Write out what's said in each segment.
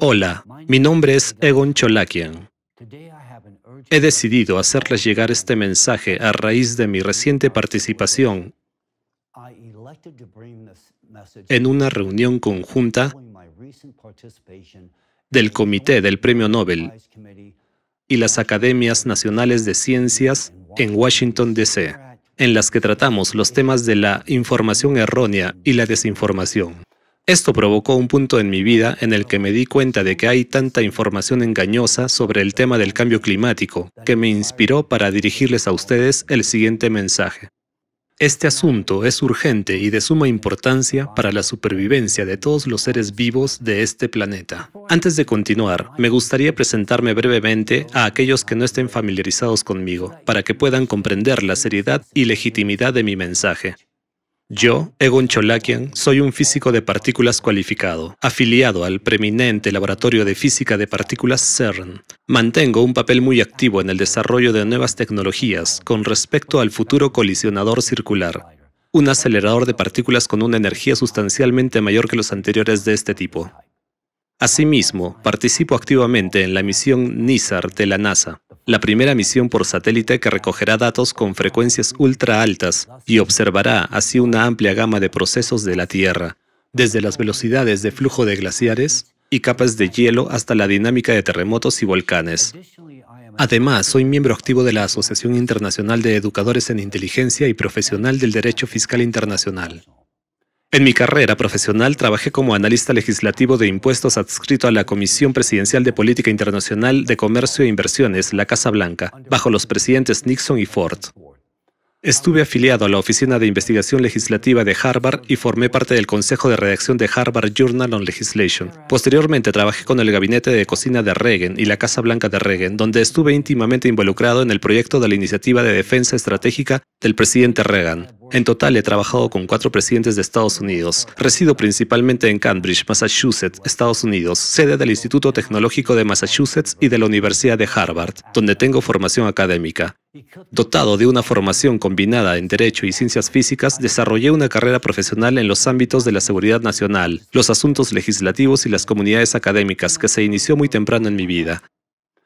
Hola, mi nombre es Egon Cholakian. He decidido hacerles llegar este mensaje a raíz de mi reciente participación en una reunión conjunta del Comité del Premio Nobel y las Academias Nacionales de Ciencias en Washington, D.C., en las que tratamos los temas de la información errónea y la desinformación. Esto provocó un punto en mi vida en el que me di cuenta de que hay tanta información engañosa sobre el tema del cambio climático, que me inspiró para dirigirles a ustedes el siguiente mensaje. Este asunto es urgente y de suma importancia para la supervivencia de todos los seres vivos de este planeta. Antes de continuar, me gustaría presentarme brevemente a aquellos que no estén familiarizados conmigo, para que puedan comprender la seriedad y legitimidad de mi mensaje. Yo, Egon Cholakian, soy un físico de partículas cualificado, afiliado al preeminente Laboratorio de Física de Partículas CERN. Mantengo un papel muy activo en el desarrollo de nuevas tecnologías con respecto al futuro colisionador circular, un acelerador de partículas con una energía sustancialmente mayor que los anteriores de este tipo. Asimismo, participo activamente en la misión NISAR de la NASA, la primera misión por satélite que recogerá datos con frecuencias ultra altas y observará así una amplia gama de procesos de la Tierra, desde las velocidades de flujo de glaciares y capas de hielo hasta la dinámica de terremotos y volcanes. Además, soy miembro activo de la Asociación Internacional de Educadores en Inteligencia y profesional del Derecho Fiscal Internacional. En mi carrera profesional trabajé como analista legislativo de impuestos adscrito a la Comisión Presidencial de Política Internacional de Comercio e Inversiones, la Casa Blanca, bajo los presidentes Nixon y Ford. Estuve afiliado a la Oficina de Investigación Legislativa de Harvard y formé parte del Consejo de Redacción de Harvard Journal on Legislation. Posteriormente trabajé con el Gabinete de Cocina de Reagan y la Casa Blanca de Reagan, donde estuve íntimamente involucrado en el proyecto de la Iniciativa de Defensa Estratégica del presidente Reagan. En total he trabajado con cuatro presidentes de Estados Unidos. Resido principalmente en Cambridge, Massachusetts, Estados Unidos, sede del Instituto Tecnológico de Massachusetts y de la Universidad de Harvard, donde tengo formación académica. Dotado de una formación combinada en Derecho y Ciencias Físicas, desarrollé una carrera profesional en los ámbitos de la seguridad nacional, los asuntos legislativos y las comunidades académicas, que se inició muy temprano en mi vida.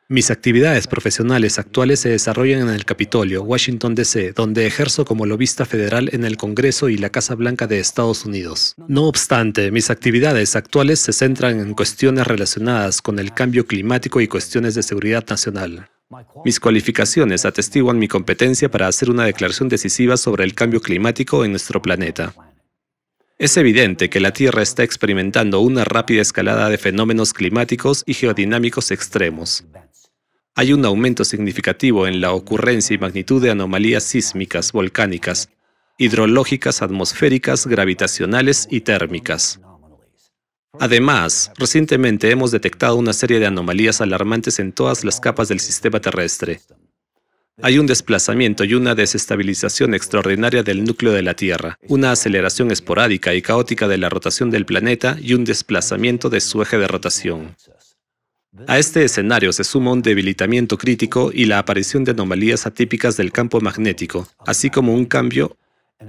Mis actividades profesionales actuales se desarrollan en el Capitolio, Washington, D.C., donde ejerzo como lobista federal en el Congreso y la Casa Blanca de Estados Unidos. No obstante, mis actividades actuales se centran en cuestiones relacionadas con el cambio climático y cuestiones de seguridad nacional. Mis cualificaciones atestiguan mi competencia para hacer una declaración decisiva sobre el cambio climático en nuestro planeta. Es evidente que la Tierra está experimentando una rápida escalada de fenómenos climáticos y geodinámicos extremos. Hay un aumento significativo en la ocurrencia y magnitud de anomalías sísmicas, volcánicas, hidrológicas, atmosféricas, gravitacionales y térmicas. Además, recientemente hemos detectado una serie de anomalías alarmantes en todas las capas del sistema terrestre. Hay un desplazamiento y una desestabilización extraordinaria del núcleo de la Tierra, una aceleración esporádica y caótica de la rotación del planeta y un desplazamiento de su eje de rotación. A este escenario se suma un debilitamiento crítico y la aparición de anomalías atípicas del campo magnético, así como un cambio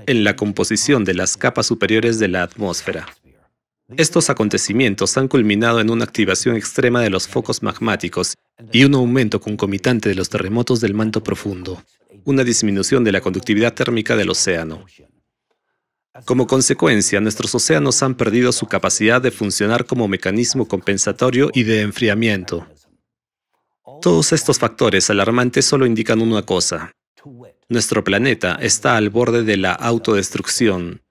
en la composición de las capas superiores de la atmósfera. Estos acontecimientos han culminado en una activación extrema de los focos magmáticos y un aumento concomitante de los terremotos del manto profundo, una disminución de la conductividad térmica del océano. Como consecuencia, nuestros océanos han perdido su capacidad de funcionar como mecanismo compensatorio y de enfriamiento. Todos estos factores alarmantes solo indican una cosa. Nuestro planeta está al borde de la autodestrucción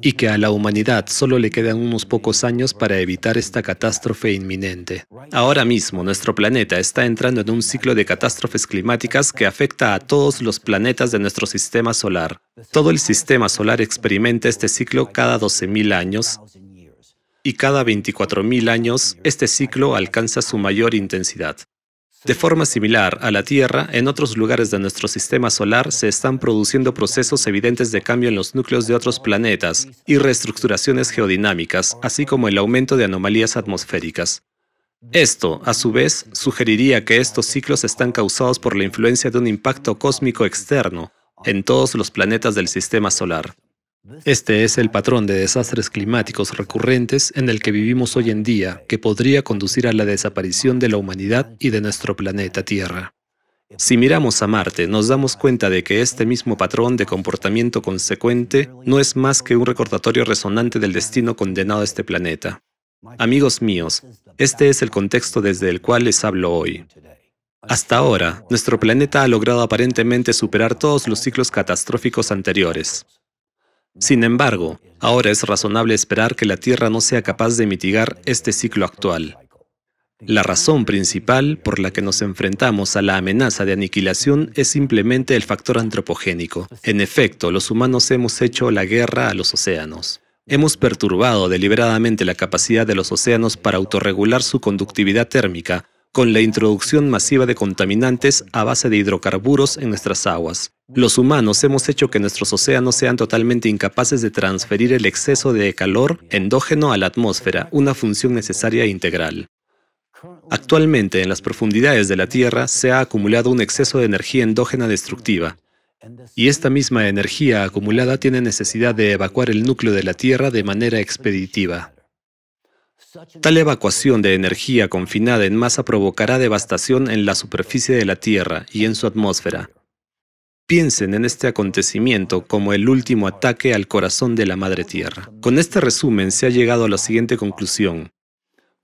y que a la humanidad solo le quedan unos pocos años para evitar esta catástrofe inminente. Ahora mismo nuestro planeta está entrando en un ciclo de catástrofes climáticas que afecta a todos los planetas de nuestro sistema solar. Todo el sistema solar experimenta este ciclo cada 12.000 años y cada 24.000 años este ciclo alcanza su mayor intensidad. De forma similar a la Tierra, en otros lugares de nuestro sistema solar se están produciendo procesos evidentes de cambio en los núcleos de otros planetas y reestructuraciones geodinámicas, así como el aumento de anomalías atmosféricas. Esto, a su vez, sugeriría que estos ciclos están causados por la influencia de un impacto cósmico externo en todos los planetas del sistema solar. Este es el patrón de desastres climáticos recurrentes en el que vivimos hoy en día, que podría conducir a la desaparición de la humanidad y de nuestro planeta Tierra. Si miramos a Marte, nos damos cuenta de que este mismo patrón de comportamiento consecuente no es más que un recordatorio resonante del destino condenado a este planeta. Amigos míos, este es el contexto desde el cual les hablo hoy. Hasta ahora, nuestro planeta ha logrado aparentemente superar todos los ciclos catastróficos anteriores. Sin embargo, ahora es razonable esperar que la Tierra no sea capaz de mitigar este ciclo actual. La razón principal por la que nos enfrentamos a la amenaza de aniquilación es simplemente el factor antropogénico. En efecto, los humanos hemos hecho la guerra a los océanos. Hemos perturbado deliberadamente la capacidad de los océanos para autorregular su conductividad térmica, con la introducción masiva de contaminantes a base de hidrocarburos en nuestras aguas. Los humanos hemos hecho que nuestros océanos sean totalmente incapaces de transferir el exceso de calor endógeno a la atmósfera, una función necesaria e integral. Actualmente, en las profundidades de la Tierra se ha acumulado un exceso de energía endógena destructiva, y esta misma energía acumulada tiene necesidad de evacuar el núcleo de la Tierra de manera expeditiva. Tal evacuación de energía confinada en masa provocará devastación en la superficie de la Tierra y en su atmósfera. Piensen en este acontecimiento como el último ataque al corazón de la Madre Tierra. Con este resumen se ha llegado a la siguiente conclusión.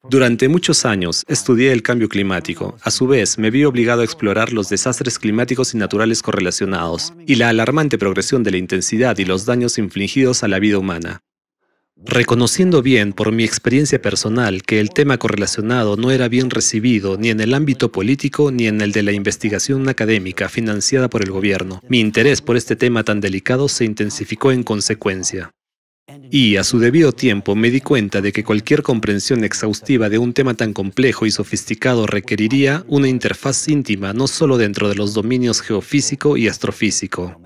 Durante muchos años estudié el cambio climático. A su vez, me vi obligado a explorar los desastres climáticos y naturales correlacionados y la alarmante progresión de la intensidad y los daños infligidos a la vida humana. Reconociendo bien por mi experiencia personal que el tema correlacionado no era bien recibido ni en el ámbito político ni en el de la investigación académica financiada por el gobierno, mi interés por este tema tan delicado se intensificó en consecuencia. Y a su debido tiempo me di cuenta de que cualquier comprensión exhaustiva de un tema tan complejo y sofisticado requeriría una interfaz íntima no solo dentro de los dominios geofísico y astrofísico,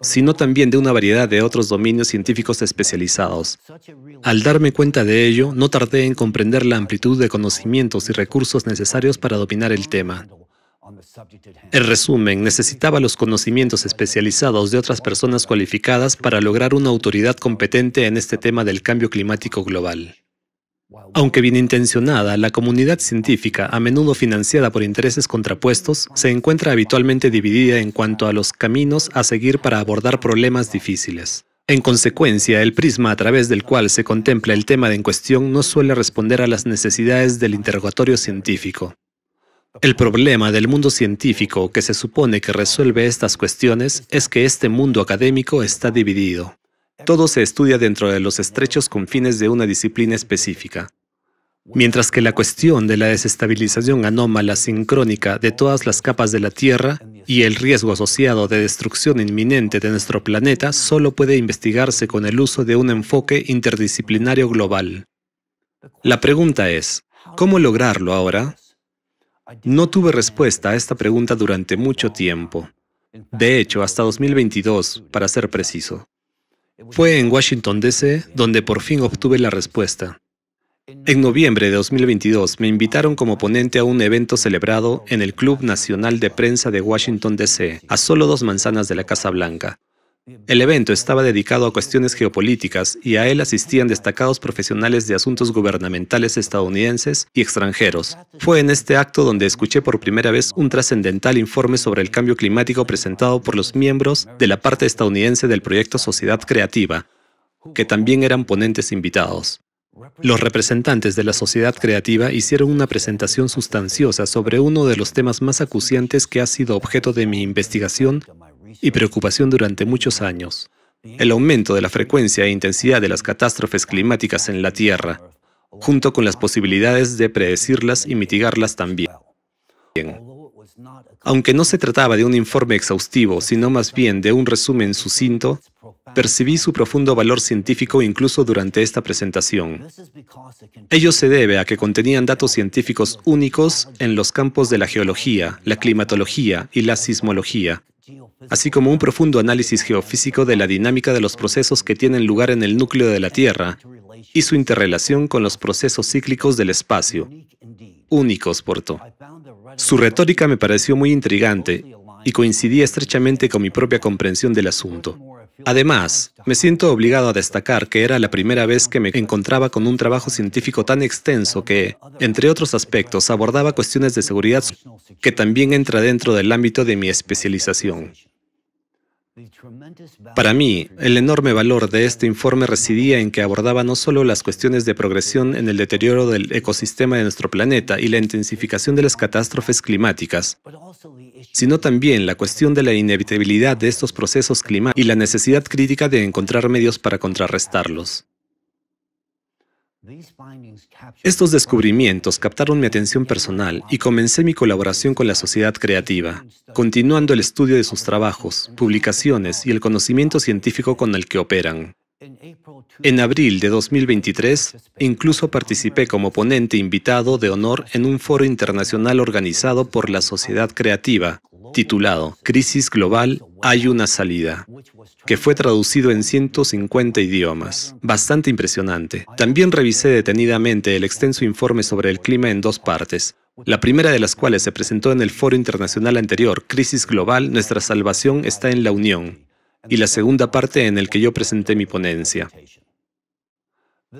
sino también de una variedad de otros dominios científicos especializados. Al darme cuenta de ello, no tardé en comprender la amplitud de conocimientos y recursos necesarios para dominar el tema. En resumen, necesitaba los conocimientos especializados de otras personas cualificadas para lograr una autoridad competente en este tema del cambio climático global. Aunque bien intencionada, la comunidad científica, a menudo financiada por intereses contrapuestos, se encuentra habitualmente dividida en cuanto a los caminos a seguir para abordar problemas difíciles. En consecuencia, el prisma a través del cual se contempla el tema en cuestión no suele responder a las necesidades del interrogatorio científico. El problema del mundo científico que se supone que resuelve estas cuestiones es que este mundo académico está dividido. Todo se estudia dentro de los estrechos confines de una disciplina específica. Mientras que la cuestión de la desestabilización anómala sincrónica de todas las capas de la Tierra y el riesgo asociado de destrucción inminente de nuestro planeta solo puede investigarse con el uso de un enfoque interdisciplinario global. La pregunta es, ¿cómo lograrlo ahora? No tuve respuesta a esta pregunta durante mucho tiempo. De hecho, hasta 2022, para ser preciso. Fue en Washington, D.C., donde por fin obtuve la respuesta. En noviembre de 2022 me invitaron como ponente a un evento celebrado en el Club Nacional de Prensa de Washington, D.C., a solo dos manzanas de la Casa Blanca. El evento estaba dedicado a cuestiones geopolíticas y a él asistían destacados profesionales de asuntos gubernamentales estadounidenses y extranjeros. Fue en este acto donde escuché por primera vez un trascendental informe sobre el cambio climático presentado por los miembros de la parte estadounidense del proyecto Sociedad Creativa, que también eran ponentes invitados. Los representantes de la sociedad creativa hicieron una presentación sustanciosa sobre uno de los temas más acuciantes que ha sido objeto de mi investigación y preocupación durante muchos años, el aumento de la frecuencia e intensidad de las catástrofes climáticas en la Tierra, junto con las posibilidades de predecirlas y mitigarlas también. Aunque no se trataba de un informe exhaustivo, sino más bien de un resumen sucinto, percibí su profundo valor científico incluso durante esta presentación. Ello se debe a que contenían datos científicos únicos en los campos de la geología, la climatología y la sismología, así como un profundo análisis geofísico de la dinámica de los procesos que tienen lugar en el núcleo de la Tierra y su interrelación con los procesos cíclicos del espacio, únicos por Su retórica me pareció muy intrigante y coincidía estrechamente con mi propia comprensión del asunto. Además, me siento obligado a destacar que era la primera vez que me encontraba con un trabajo científico tan extenso que, entre otros aspectos, abordaba cuestiones de seguridad que también entra dentro del ámbito de mi especialización. Para mí, el enorme valor de este informe residía en que abordaba no solo las cuestiones de progresión en el deterioro del ecosistema de nuestro planeta y la intensificación de las catástrofes climáticas, sino también la cuestión de la inevitabilidad de estos procesos climáticos y la necesidad crítica de encontrar medios para contrarrestarlos. Estos descubrimientos captaron mi atención personal y comencé mi colaboración con la sociedad creativa, continuando el estudio de sus trabajos, publicaciones y el conocimiento científico con el que operan. En abril de 2023, incluso participé como ponente invitado de honor en un foro internacional organizado por la sociedad creativa, titulado Crisis Global, hay una salida, que fue traducido en 150 idiomas. Bastante impresionante. También revisé detenidamente el extenso informe sobre el clima en dos partes, la primera de las cuales se presentó en el foro internacional anterior, Crisis Global, Nuestra Salvación está en la Unión, y la segunda parte en el que yo presenté mi ponencia.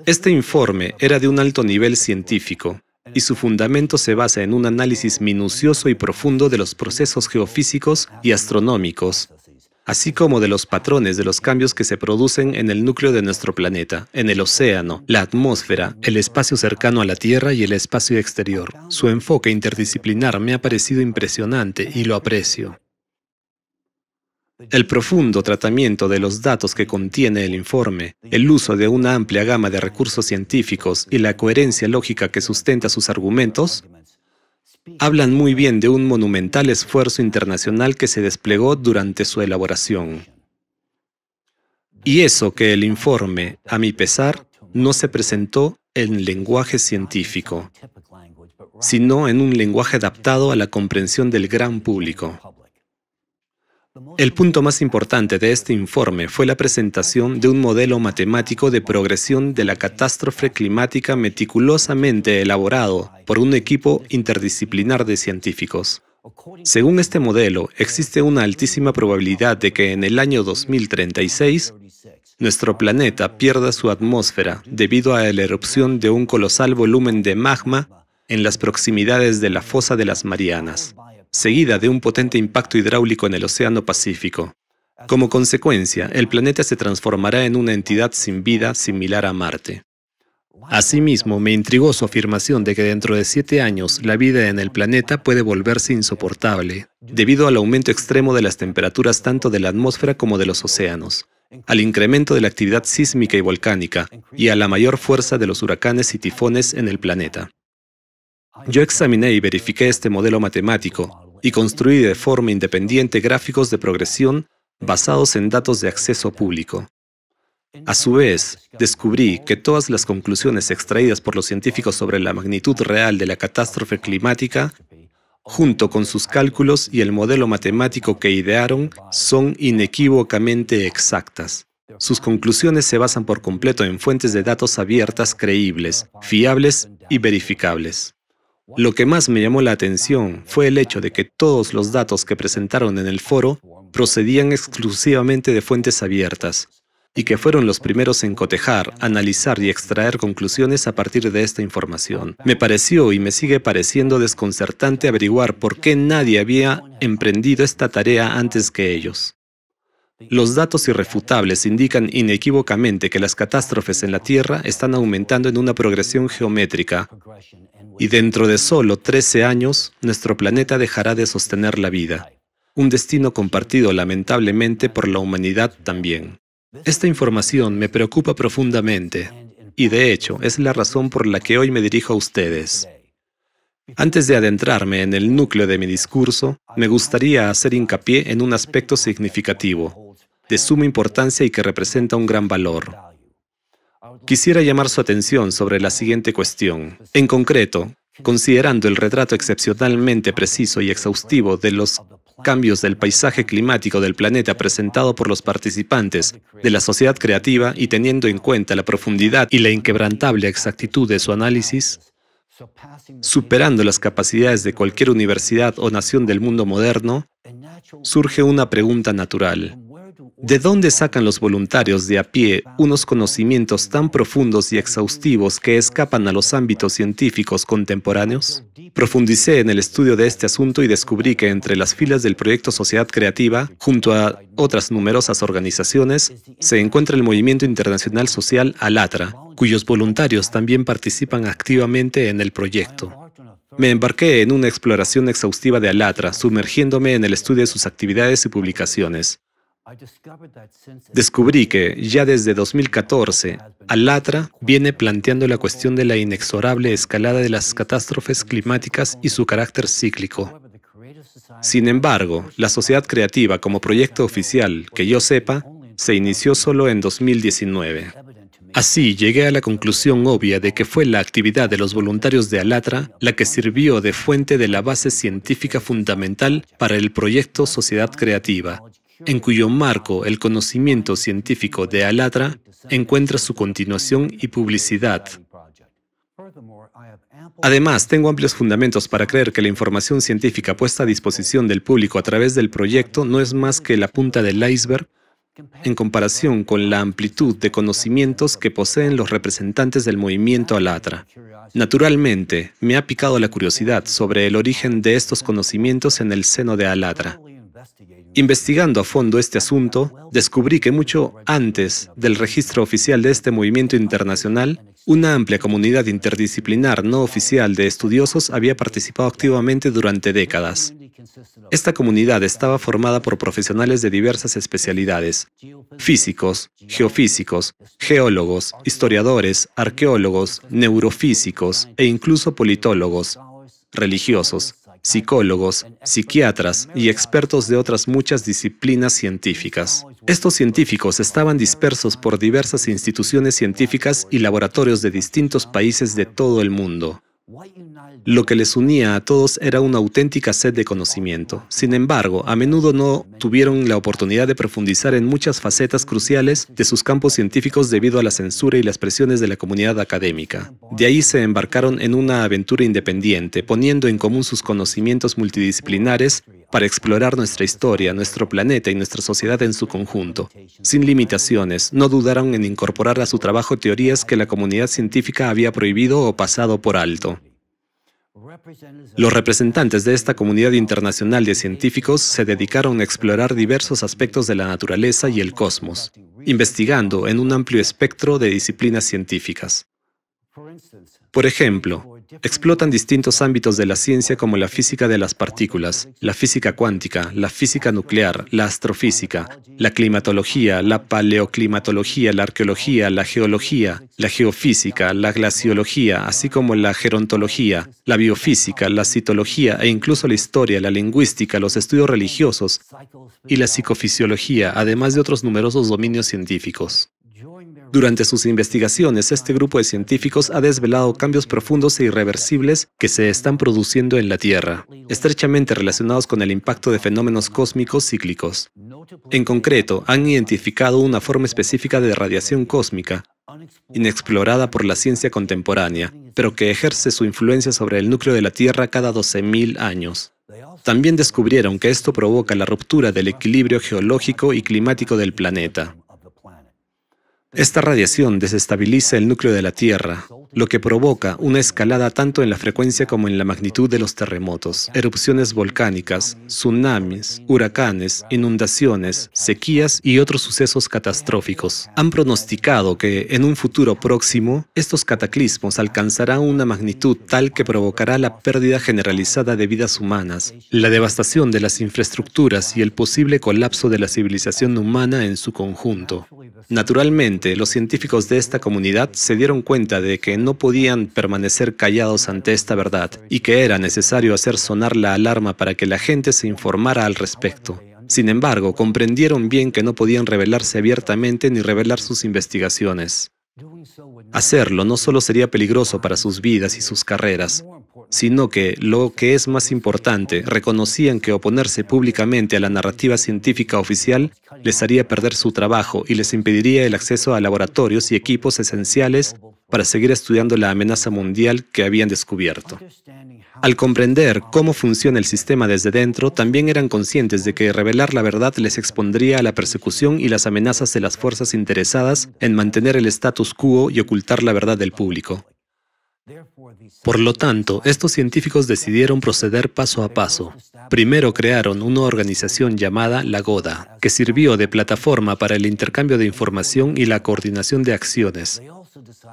Este informe era de un alto nivel científico, y su fundamento se basa en un análisis minucioso y profundo de los procesos geofísicos y astronómicos, así como de los patrones de los cambios que se producen en el núcleo de nuestro planeta, en el océano, la atmósfera, el espacio cercano a la Tierra y el espacio exterior. Su enfoque interdisciplinar me ha parecido impresionante y lo aprecio. El profundo tratamiento de los datos que contiene el informe, el uso de una amplia gama de recursos científicos y la coherencia lógica que sustenta sus argumentos hablan muy bien de un monumental esfuerzo internacional que se desplegó durante su elaboración. Y eso que el informe, a mi pesar, no se presentó en lenguaje científico, sino en un lenguaje adaptado a la comprensión del gran público. El punto más importante de este informe fue la presentación de un modelo matemático de progresión de la catástrofe climática meticulosamente elaborado por un equipo interdisciplinar de científicos. Según este modelo, existe una altísima probabilidad de que en el año 2036 nuestro planeta pierda su atmósfera debido a la erupción de un colosal volumen de magma en las proximidades de la fosa de las Marianas seguida de un potente impacto hidráulico en el Océano Pacífico. Como consecuencia, el planeta se transformará en una entidad sin vida similar a Marte. Asimismo, me intrigó su afirmación de que dentro de siete años la vida en el planeta puede volverse insoportable, debido al aumento extremo de las temperaturas tanto de la atmósfera como de los océanos, al incremento de la actividad sísmica y volcánica, y a la mayor fuerza de los huracanes y tifones en el planeta. Yo examiné y verifiqué este modelo matemático y construí de forma independiente gráficos de progresión basados en datos de acceso público. A su vez, descubrí que todas las conclusiones extraídas por los científicos sobre la magnitud real de la catástrofe climática, junto con sus cálculos y el modelo matemático que idearon, son inequívocamente exactas. Sus conclusiones se basan por completo en fuentes de datos abiertas creíbles, fiables y verificables. Lo que más me llamó la atención fue el hecho de que todos los datos que presentaron en el foro procedían exclusivamente de fuentes abiertas y que fueron los primeros en cotejar, analizar y extraer conclusiones a partir de esta información. Me pareció y me sigue pareciendo desconcertante averiguar por qué nadie había emprendido esta tarea antes que ellos. Los datos irrefutables indican inequívocamente que las catástrofes en la Tierra están aumentando en una progresión geométrica y dentro de solo 13 años nuestro planeta dejará de sostener la vida. Un destino compartido lamentablemente por la humanidad también. Esta información me preocupa profundamente y de hecho es la razón por la que hoy me dirijo a ustedes. Antes de adentrarme en el núcleo de mi discurso, me gustaría hacer hincapié en un aspecto significativo, de suma importancia y que representa un gran valor. Quisiera llamar su atención sobre la siguiente cuestión. En concreto, considerando el retrato excepcionalmente preciso y exhaustivo de los cambios del paisaje climático del planeta presentado por los participantes de la sociedad creativa y teniendo en cuenta la profundidad y la inquebrantable exactitud de su análisis, superando las capacidades de cualquier universidad o nación del mundo moderno, surge una pregunta natural. ¿De dónde sacan los voluntarios de a pie unos conocimientos tan profundos y exhaustivos que escapan a los ámbitos científicos contemporáneos? Profundicé en el estudio de este asunto y descubrí que entre las filas del proyecto Sociedad Creativa, junto a otras numerosas organizaciones, se encuentra el movimiento internacional social Alatra, cuyos voluntarios también participan activamente en el proyecto. Me embarqué en una exploración exhaustiva de Alatra, sumergiéndome en el estudio de sus actividades y publicaciones. Descubrí que ya desde 2014, Alatra viene planteando la cuestión de la inexorable escalada de las catástrofes climáticas y su carácter cíclico. Sin embargo, la sociedad creativa como proyecto oficial, que yo sepa, se inició solo en 2019. Así llegué a la conclusión obvia de que fue la actividad de los voluntarios de Alatra la que sirvió de fuente de la base científica fundamental para el proyecto Sociedad Creativa, en cuyo marco el conocimiento científico de Alatra encuentra su continuación y publicidad. Además, tengo amplios fundamentos para creer que la información científica puesta a disposición del público a través del proyecto no es más que la punta del iceberg en comparación con la amplitud de conocimientos que poseen los representantes del movimiento Alatra. Naturalmente, me ha picado la curiosidad sobre el origen de estos conocimientos en el seno de Alatra. Investigando a fondo este asunto, descubrí que mucho antes del registro oficial de este movimiento internacional, una amplia comunidad interdisciplinar no oficial de estudiosos había participado activamente durante décadas. Esta comunidad estaba formada por profesionales de diversas especialidades, físicos, geofísicos, geólogos, historiadores, arqueólogos, neurofísicos e incluso politólogos, religiosos, psicólogos, psiquiatras y expertos de otras muchas disciplinas científicas. Estos científicos estaban dispersos por diversas instituciones científicas y laboratorios de distintos países de todo el mundo. Lo que les unía a todos era una auténtica sed de conocimiento. Sin embargo, a menudo no tuvieron la oportunidad de profundizar en muchas facetas cruciales de sus campos científicos debido a la censura y las presiones de la comunidad académica. De ahí se embarcaron en una aventura independiente, poniendo en común sus conocimientos multidisciplinares para explorar nuestra historia, nuestro planeta y nuestra sociedad en su conjunto. Sin limitaciones, no dudaron en incorporar a su trabajo teorías que la comunidad científica había prohibido o pasado por alto. Los representantes de esta comunidad internacional de científicos se dedicaron a explorar diversos aspectos de la naturaleza y el cosmos, investigando en un amplio espectro de disciplinas científicas. Por ejemplo, Explotan distintos ámbitos de la ciencia como la física de las partículas, la física cuántica, la física nuclear, la astrofísica, la climatología, la paleoclimatología, la arqueología, la geología, la geofísica, la glaciología, así como la gerontología, la biofísica, la citología e incluso la historia, la lingüística, los estudios religiosos y la psicofisiología, además de otros numerosos dominios científicos. Durante sus investigaciones, este grupo de científicos ha desvelado cambios profundos e irreversibles que se están produciendo en la Tierra, estrechamente relacionados con el impacto de fenómenos cósmicos cíclicos. En concreto, han identificado una forma específica de radiación cósmica, inexplorada por la ciencia contemporánea, pero que ejerce su influencia sobre el núcleo de la Tierra cada 12.000 años. También descubrieron que esto provoca la ruptura del equilibrio geológico y climático del planeta. Esta radiación desestabiliza el núcleo de la Tierra, lo que provoca una escalada tanto en la frecuencia como en la magnitud de los terremotos, erupciones volcánicas, tsunamis, huracanes, inundaciones, sequías y otros sucesos catastróficos. Han pronosticado que, en un futuro próximo, estos cataclismos alcanzarán una magnitud tal que provocará la pérdida generalizada de vidas humanas, la devastación de las infraestructuras y el posible colapso de la civilización humana en su conjunto. Naturalmente, los científicos de esta comunidad se dieron cuenta de que no podían permanecer callados ante esta verdad y que era necesario hacer sonar la alarma para que la gente se informara al respecto. Sin embargo, comprendieron bien que no podían revelarse abiertamente ni revelar sus investigaciones. Hacerlo no solo sería peligroso para sus vidas y sus carreras, sino que, lo que es más importante, reconocían que oponerse públicamente a la narrativa científica oficial les haría perder su trabajo y les impediría el acceso a laboratorios y equipos esenciales para seguir estudiando la amenaza mundial que habían descubierto. Al comprender cómo funciona el sistema desde dentro, también eran conscientes de que revelar la verdad les expondría a la persecución y las amenazas de las fuerzas interesadas en mantener el status quo y ocultar la verdad del público. Por lo tanto, estos científicos decidieron proceder paso a paso. Primero crearon una organización llamada la GODA, que sirvió de plataforma para el intercambio de información y la coordinación de acciones.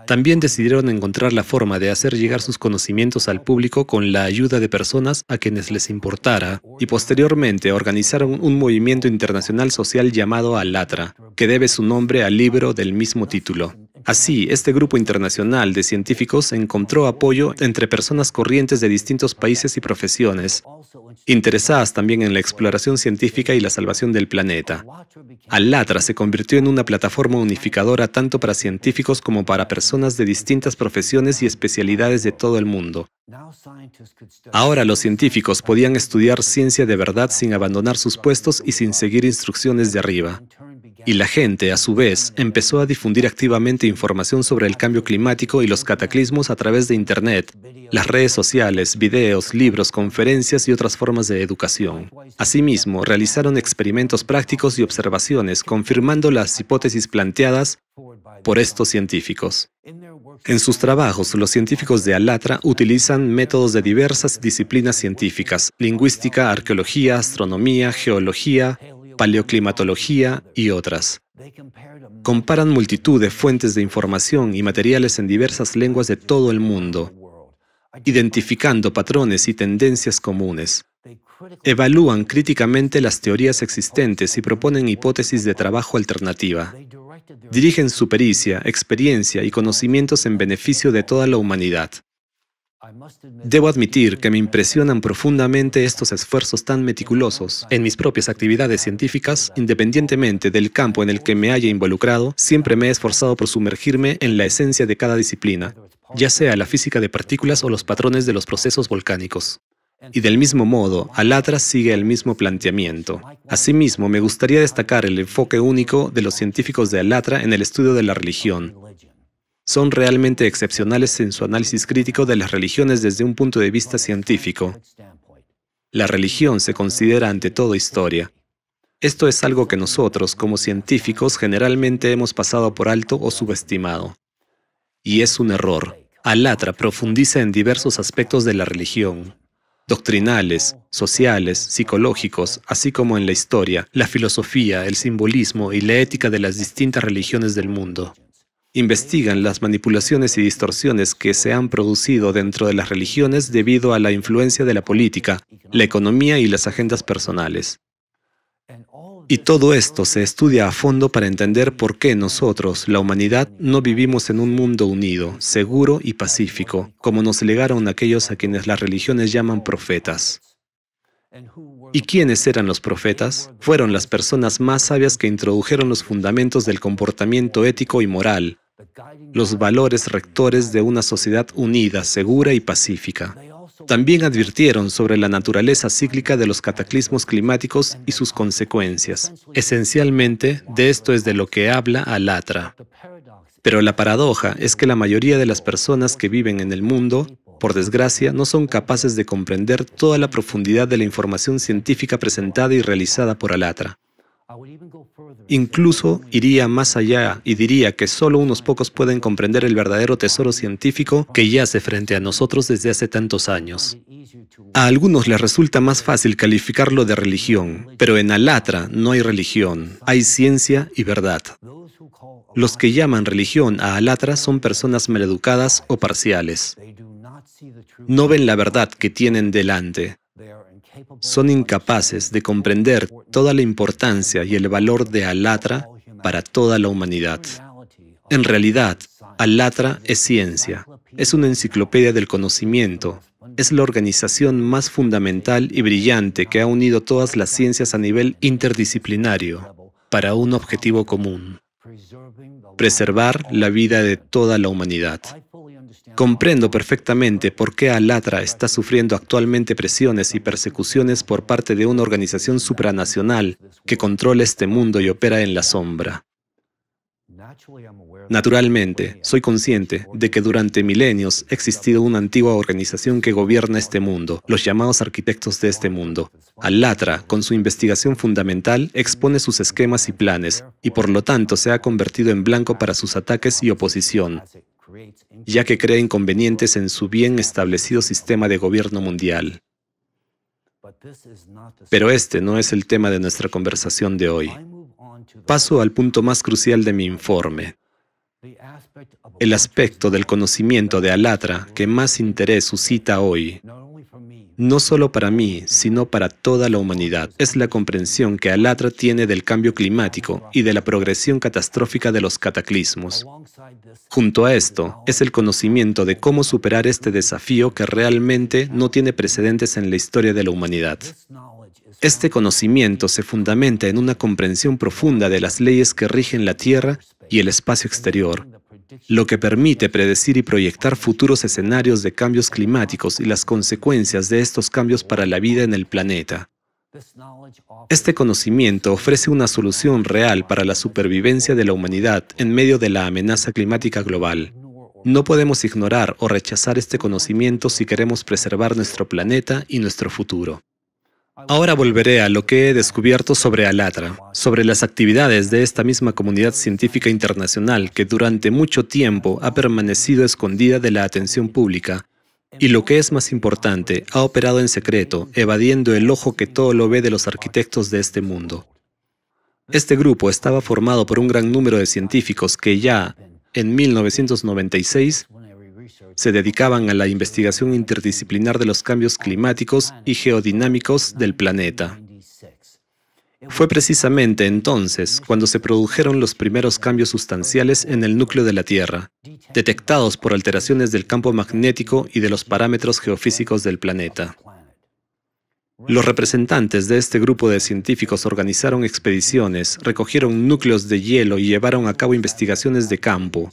También decidieron encontrar la forma de hacer llegar sus conocimientos al público con la ayuda de personas a quienes les importara y posteriormente organizaron un movimiento internacional social llamado Alatra, que debe su nombre al libro del mismo título. Así, este grupo internacional de científicos encontró apoyo entre personas corrientes de distintos países y profesiones, interesadas también en la exploración científica y la salvación del planeta. Alatra se convirtió en una plataforma unificadora tanto para científicos como para personas de distintas profesiones y especialidades de todo el mundo. Ahora los científicos podían estudiar ciencia de verdad sin abandonar sus puestos y sin seguir instrucciones de arriba. Y la gente, a su vez, empezó a difundir activamente información sobre el cambio climático y los cataclismos a través de Internet, las redes sociales, videos, libros, conferencias y otras formas de educación. Asimismo, realizaron experimentos prácticos y observaciones confirmando las hipótesis planteadas por estos científicos. En sus trabajos, los científicos de Alatra utilizan métodos de diversas disciplinas científicas, lingüística, arqueología, astronomía, geología, paleoclimatología y otras. Comparan multitud de fuentes de información y materiales en diversas lenguas de todo el mundo, identificando patrones y tendencias comunes. Evalúan críticamente las teorías existentes y proponen hipótesis de trabajo alternativa. Dirigen su pericia, experiencia y conocimientos en beneficio de toda la humanidad. Debo admitir que me impresionan profundamente estos esfuerzos tan meticulosos. En mis propias actividades científicas, independientemente del campo en el que me haya involucrado, siempre me he esforzado por sumergirme en la esencia de cada disciplina, ya sea la física de partículas o los patrones de los procesos volcánicos. Y del mismo modo, Alatra sigue el mismo planteamiento. Asimismo, me gustaría destacar el enfoque único de los científicos de Alatra en el estudio de la religión son realmente excepcionales en su análisis crítico de las religiones desde un punto de vista científico. La religión se considera ante todo historia. Esto es algo que nosotros, como científicos, generalmente hemos pasado por alto o subestimado. Y es un error. Alatra profundiza en diversos aspectos de la religión, doctrinales, sociales, psicológicos, así como en la historia, la filosofía, el simbolismo y la ética de las distintas religiones del mundo investigan las manipulaciones y distorsiones que se han producido dentro de las religiones debido a la influencia de la política, la economía y las agendas personales. Y todo esto se estudia a fondo para entender por qué nosotros, la humanidad, no vivimos en un mundo unido, seguro y pacífico, como nos legaron aquellos a quienes las religiones llaman profetas. ¿Y quiénes eran los profetas? Fueron las personas más sabias que introdujeron los fundamentos del comportamiento ético y moral, los valores rectores de una sociedad unida, segura y pacífica. También advirtieron sobre la naturaleza cíclica de los cataclismos climáticos y sus consecuencias. Esencialmente, de esto es de lo que habla Alatra. Pero la paradoja es que la mayoría de las personas que viven en el mundo, por desgracia, no son capaces de comprender toda la profundidad de la información científica presentada y realizada por Alatra. Incluso iría más allá y diría que solo unos pocos pueden comprender el verdadero tesoro científico que yace frente a nosotros desde hace tantos años. A algunos les resulta más fácil calificarlo de religión, pero en Alatra no hay religión, hay ciencia y verdad. Los que llaman religión a Alatra son personas maleducadas o parciales. No ven la verdad que tienen delante, son incapaces de comprender toda la importancia y el valor de Alatra para toda la humanidad. En realidad, Alatra es ciencia, es una enciclopedia del conocimiento, es la organización más fundamental y brillante que ha unido todas las ciencias a nivel interdisciplinario para un objetivo común, preservar la vida de toda la humanidad. Comprendo perfectamente por qué Alatra está sufriendo actualmente presiones y persecuciones por parte de una organización supranacional que controla este mundo y opera en la sombra. Naturalmente, soy consciente de que durante milenios ha existido una antigua organización que gobierna este mundo, los llamados arquitectos de este mundo. Alatra, con su investigación fundamental, expone sus esquemas y planes, y por lo tanto se ha convertido en blanco para sus ataques y oposición ya que crea inconvenientes en su bien establecido sistema de gobierno mundial. Pero este no es el tema de nuestra conversación de hoy. Paso al punto más crucial de mi informe, el aspecto del conocimiento de Alatra que más interés suscita hoy, no solo para mí, sino para toda la humanidad. Es la comprensión que Alatra tiene del cambio climático y de la progresión catastrófica de los cataclismos. Junto a esto, es el conocimiento de cómo superar este desafío que realmente no tiene precedentes en la historia de la humanidad. Este conocimiento se fundamenta en una comprensión profunda de las leyes que rigen la Tierra y el espacio exterior, lo que permite predecir y proyectar futuros escenarios de cambios climáticos y las consecuencias de estos cambios para la vida en el planeta. Este conocimiento ofrece una solución real para la supervivencia de la humanidad en medio de la amenaza climática global. No podemos ignorar o rechazar este conocimiento si queremos preservar nuestro planeta y nuestro futuro. Ahora volveré a lo que he descubierto sobre Alatra, sobre las actividades de esta misma comunidad científica internacional que durante mucho tiempo ha permanecido escondida de la atención pública y lo que es más importante, ha operado en secreto, evadiendo el ojo que todo lo ve de los arquitectos de este mundo. Este grupo estaba formado por un gran número de científicos que ya, en 1996, se dedicaban a la investigación interdisciplinar de los cambios climáticos y geodinámicos del planeta. Fue precisamente entonces cuando se produjeron los primeros cambios sustanciales en el núcleo de la Tierra, detectados por alteraciones del campo magnético y de los parámetros geofísicos del planeta. Los representantes de este grupo de científicos organizaron expediciones, recogieron núcleos de hielo y llevaron a cabo investigaciones de campo,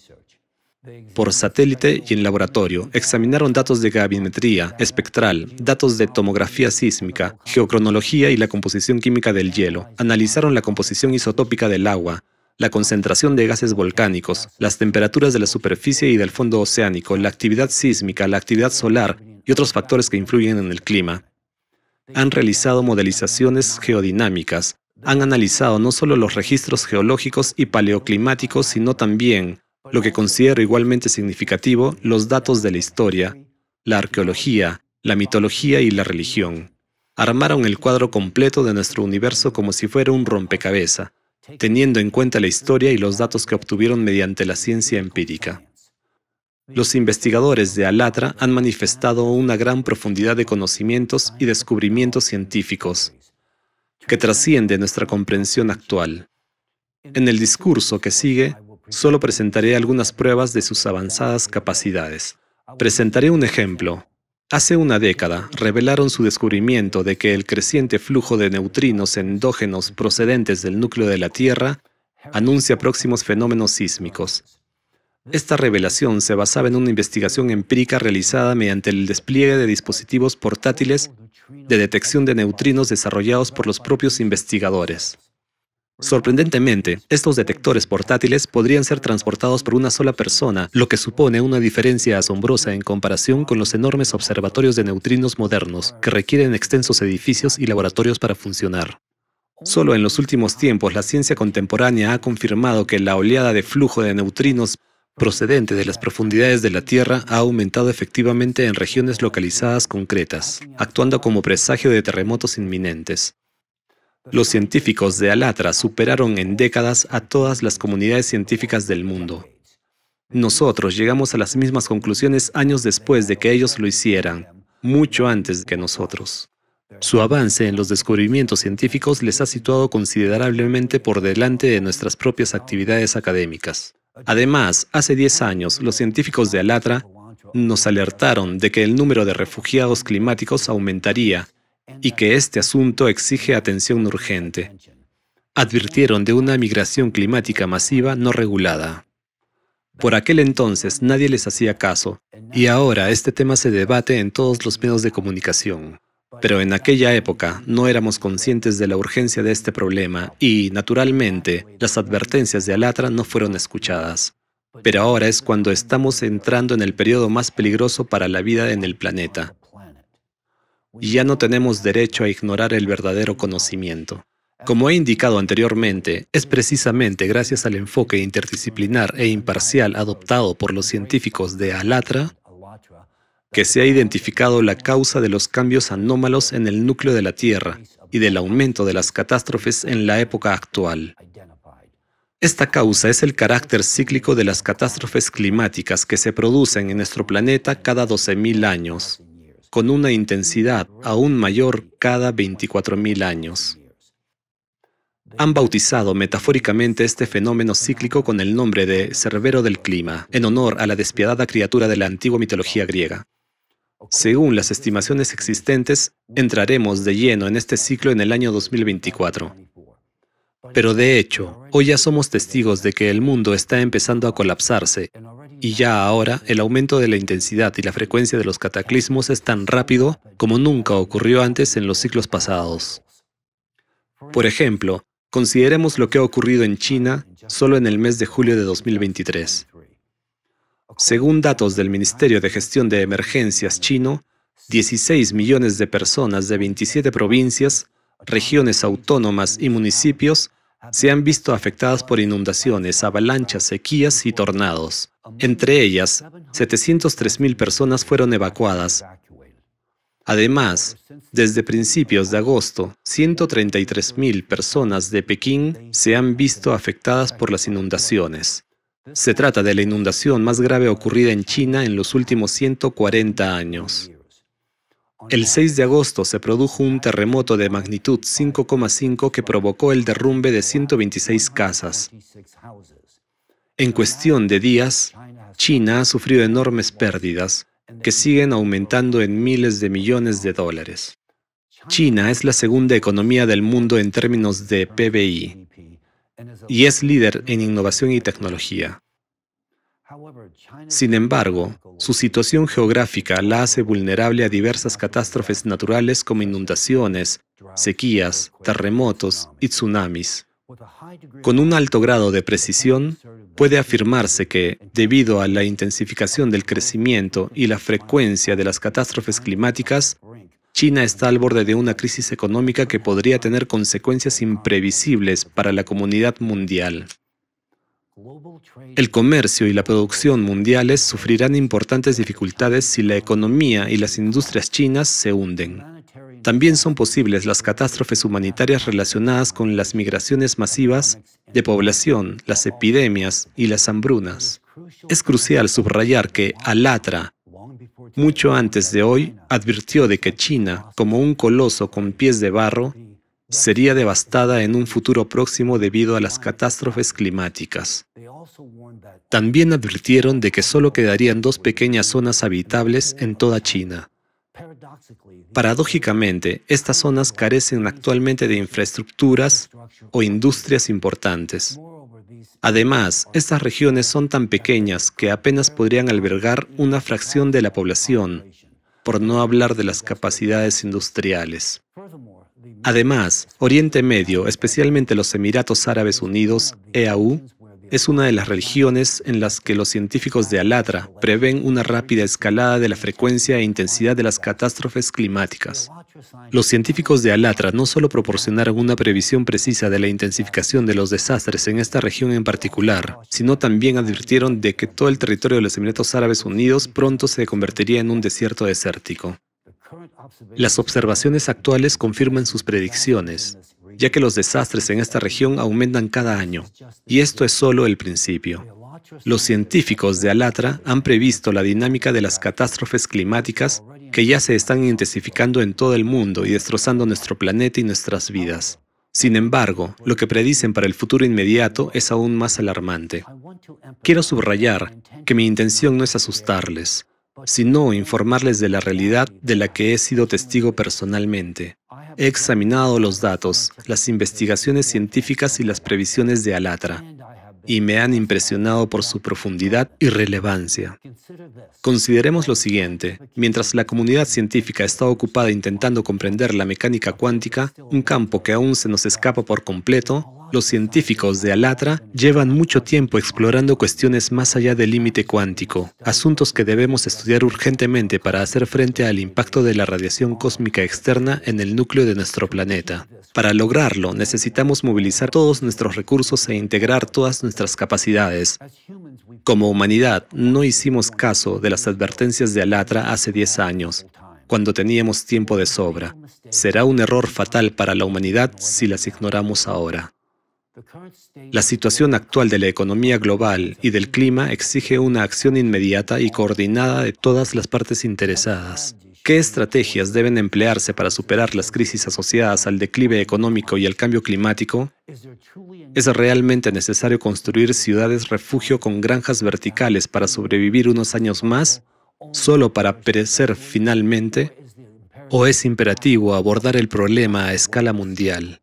por satélite y en laboratorio, examinaron datos de gravimetría espectral, datos de tomografía sísmica, geocronología y la composición química del hielo, analizaron la composición isotópica del agua, la concentración de gases volcánicos, las temperaturas de la superficie y del fondo oceánico, la actividad sísmica, la actividad solar y otros factores que influyen en el clima. Han realizado modelizaciones geodinámicas, han analizado no solo los registros geológicos y paleoclimáticos, sino también lo que considero igualmente significativo los datos de la historia, la arqueología, la mitología y la religión. Armaron el cuadro completo de nuestro universo como si fuera un rompecabezas, teniendo en cuenta la historia y los datos que obtuvieron mediante la ciencia empírica. Los investigadores de Alatra han manifestado una gran profundidad de conocimientos y descubrimientos científicos que trasciende nuestra comprensión actual. En el discurso que sigue, Solo presentaré algunas pruebas de sus avanzadas capacidades. Presentaré un ejemplo. Hace una década revelaron su descubrimiento de que el creciente flujo de neutrinos endógenos procedentes del núcleo de la Tierra anuncia próximos fenómenos sísmicos. Esta revelación se basaba en una investigación empírica realizada mediante el despliegue de dispositivos portátiles de detección de neutrinos desarrollados por los propios investigadores. Sorprendentemente, estos detectores portátiles podrían ser transportados por una sola persona, lo que supone una diferencia asombrosa en comparación con los enormes observatorios de neutrinos modernos, que requieren extensos edificios y laboratorios para funcionar. Solo en los últimos tiempos la ciencia contemporánea ha confirmado que la oleada de flujo de neutrinos procedente de las profundidades de la Tierra ha aumentado efectivamente en regiones localizadas concretas, actuando como presagio de terremotos inminentes. Los científicos de Alatra superaron en décadas a todas las comunidades científicas del mundo. Nosotros llegamos a las mismas conclusiones años después de que ellos lo hicieran, mucho antes que nosotros. Su avance en los descubrimientos científicos les ha situado considerablemente por delante de nuestras propias actividades académicas. Además, hace 10 años, los científicos de Alatra nos alertaron de que el número de refugiados climáticos aumentaría y que este asunto exige atención urgente. Advirtieron de una migración climática masiva no regulada. Por aquel entonces nadie les hacía caso, y ahora este tema se debate en todos los medios de comunicación. Pero en aquella época no éramos conscientes de la urgencia de este problema y, naturalmente, las advertencias de Alatra no fueron escuchadas. Pero ahora es cuando estamos entrando en el periodo más peligroso para la vida en el planeta, y ya no tenemos derecho a ignorar el verdadero conocimiento. Como he indicado anteriormente, es precisamente gracias al enfoque interdisciplinar e imparcial adoptado por los científicos de Alatra que se ha identificado la causa de los cambios anómalos en el núcleo de la Tierra y del aumento de las catástrofes en la época actual. Esta causa es el carácter cíclico de las catástrofes climáticas que se producen en nuestro planeta cada 12.000 años con una intensidad aún mayor cada 24.000 años. Han bautizado metafóricamente este fenómeno cíclico con el nombre de Cerbero del Clima, en honor a la despiadada criatura de la antigua mitología griega. Según las estimaciones existentes, entraremos de lleno en este ciclo en el año 2024. Pero de hecho, hoy ya somos testigos de que el mundo está empezando a colapsarse y ya ahora el aumento de la intensidad y la frecuencia de los cataclismos es tan rápido como nunca ocurrió antes en los ciclos pasados. Por ejemplo, consideremos lo que ha ocurrido en China solo en el mes de julio de 2023. Según datos del Ministerio de Gestión de Emergencias chino, 16 millones de personas de 27 provincias, regiones autónomas y municipios se han visto afectadas por inundaciones, avalanchas, sequías y tornados. Entre ellas, 703.000 personas fueron evacuadas. Además, desde principios de agosto, 133.000 personas de Pekín se han visto afectadas por las inundaciones. Se trata de la inundación más grave ocurrida en China en los últimos 140 años. El 6 de agosto se produjo un terremoto de magnitud 5,5 que provocó el derrumbe de 126 casas. En cuestión de días, China ha sufrido enormes pérdidas que siguen aumentando en miles de millones de dólares. China es la segunda economía del mundo en términos de PBI y es líder en innovación y tecnología. Sin embargo, su situación geográfica la hace vulnerable a diversas catástrofes naturales como inundaciones, sequías, terremotos y tsunamis. Con un alto grado de precisión, puede afirmarse que, debido a la intensificación del crecimiento y la frecuencia de las catástrofes climáticas, China está al borde de una crisis económica que podría tener consecuencias imprevisibles para la comunidad mundial. El comercio y la producción mundiales sufrirán importantes dificultades si la economía y las industrias chinas se hunden. También son posibles las catástrofes humanitarias relacionadas con las migraciones masivas de población, las epidemias y las hambrunas. Es crucial subrayar que Alatra, mucho antes de hoy, advirtió de que China, como un coloso con pies de barro, sería devastada en un futuro próximo debido a las catástrofes climáticas. También advirtieron de que solo quedarían dos pequeñas zonas habitables en toda China. Paradójicamente, estas zonas carecen actualmente de infraestructuras o industrias importantes. Además, estas regiones son tan pequeñas que apenas podrían albergar una fracción de la población, por no hablar de las capacidades industriales. Además, Oriente Medio, especialmente los Emiratos Árabes Unidos, EAU, es una de las regiones en las que los científicos de Alatra prevén una rápida escalada de la frecuencia e intensidad de las catástrofes climáticas. Los científicos de Alatra no solo proporcionaron una previsión precisa de la intensificación de los desastres en esta región en particular, sino también advirtieron de que todo el territorio de los Emiratos Árabes Unidos pronto se convertiría en un desierto desértico. Las observaciones actuales confirman sus predicciones, ya que los desastres en esta región aumentan cada año, y esto es solo el principio. Los científicos de Alatra han previsto la dinámica de las catástrofes climáticas que ya se están intensificando en todo el mundo y destrozando nuestro planeta y nuestras vidas. Sin embargo, lo que predicen para el futuro inmediato es aún más alarmante. Quiero subrayar que mi intención no es asustarles sino informarles de la realidad de la que he sido testigo personalmente. He examinado los datos, las investigaciones científicas y las previsiones de Alatra, y me han impresionado por su profundidad y relevancia. Consideremos lo siguiente, mientras la comunidad científica está ocupada intentando comprender la mecánica cuántica, un campo que aún se nos escapa por completo, los científicos de Alatra llevan mucho tiempo explorando cuestiones más allá del límite cuántico, asuntos que debemos estudiar urgentemente para hacer frente al impacto de la radiación cósmica externa en el núcleo de nuestro planeta. Para lograrlo, necesitamos movilizar todos nuestros recursos e integrar todas nuestras capacidades. Como humanidad, no hicimos caso de las advertencias de Alatra hace 10 años cuando teníamos tiempo de sobra. Será un error fatal para la humanidad si las ignoramos ahora. La situación actual de la economía global y del clima exige una acción inmediata y coordinada de todas las partes interesadas. ¿Qué estrategias deben emplearse para superar las crisis asociadas al declive económico y al cambio climático? ¿Es realmente necesario construir ciudades refugio con granjas verticales para sobrevivir unos años más, solo para perecer finalmente? ¿O es imperativo abordar el problema a escala mundial?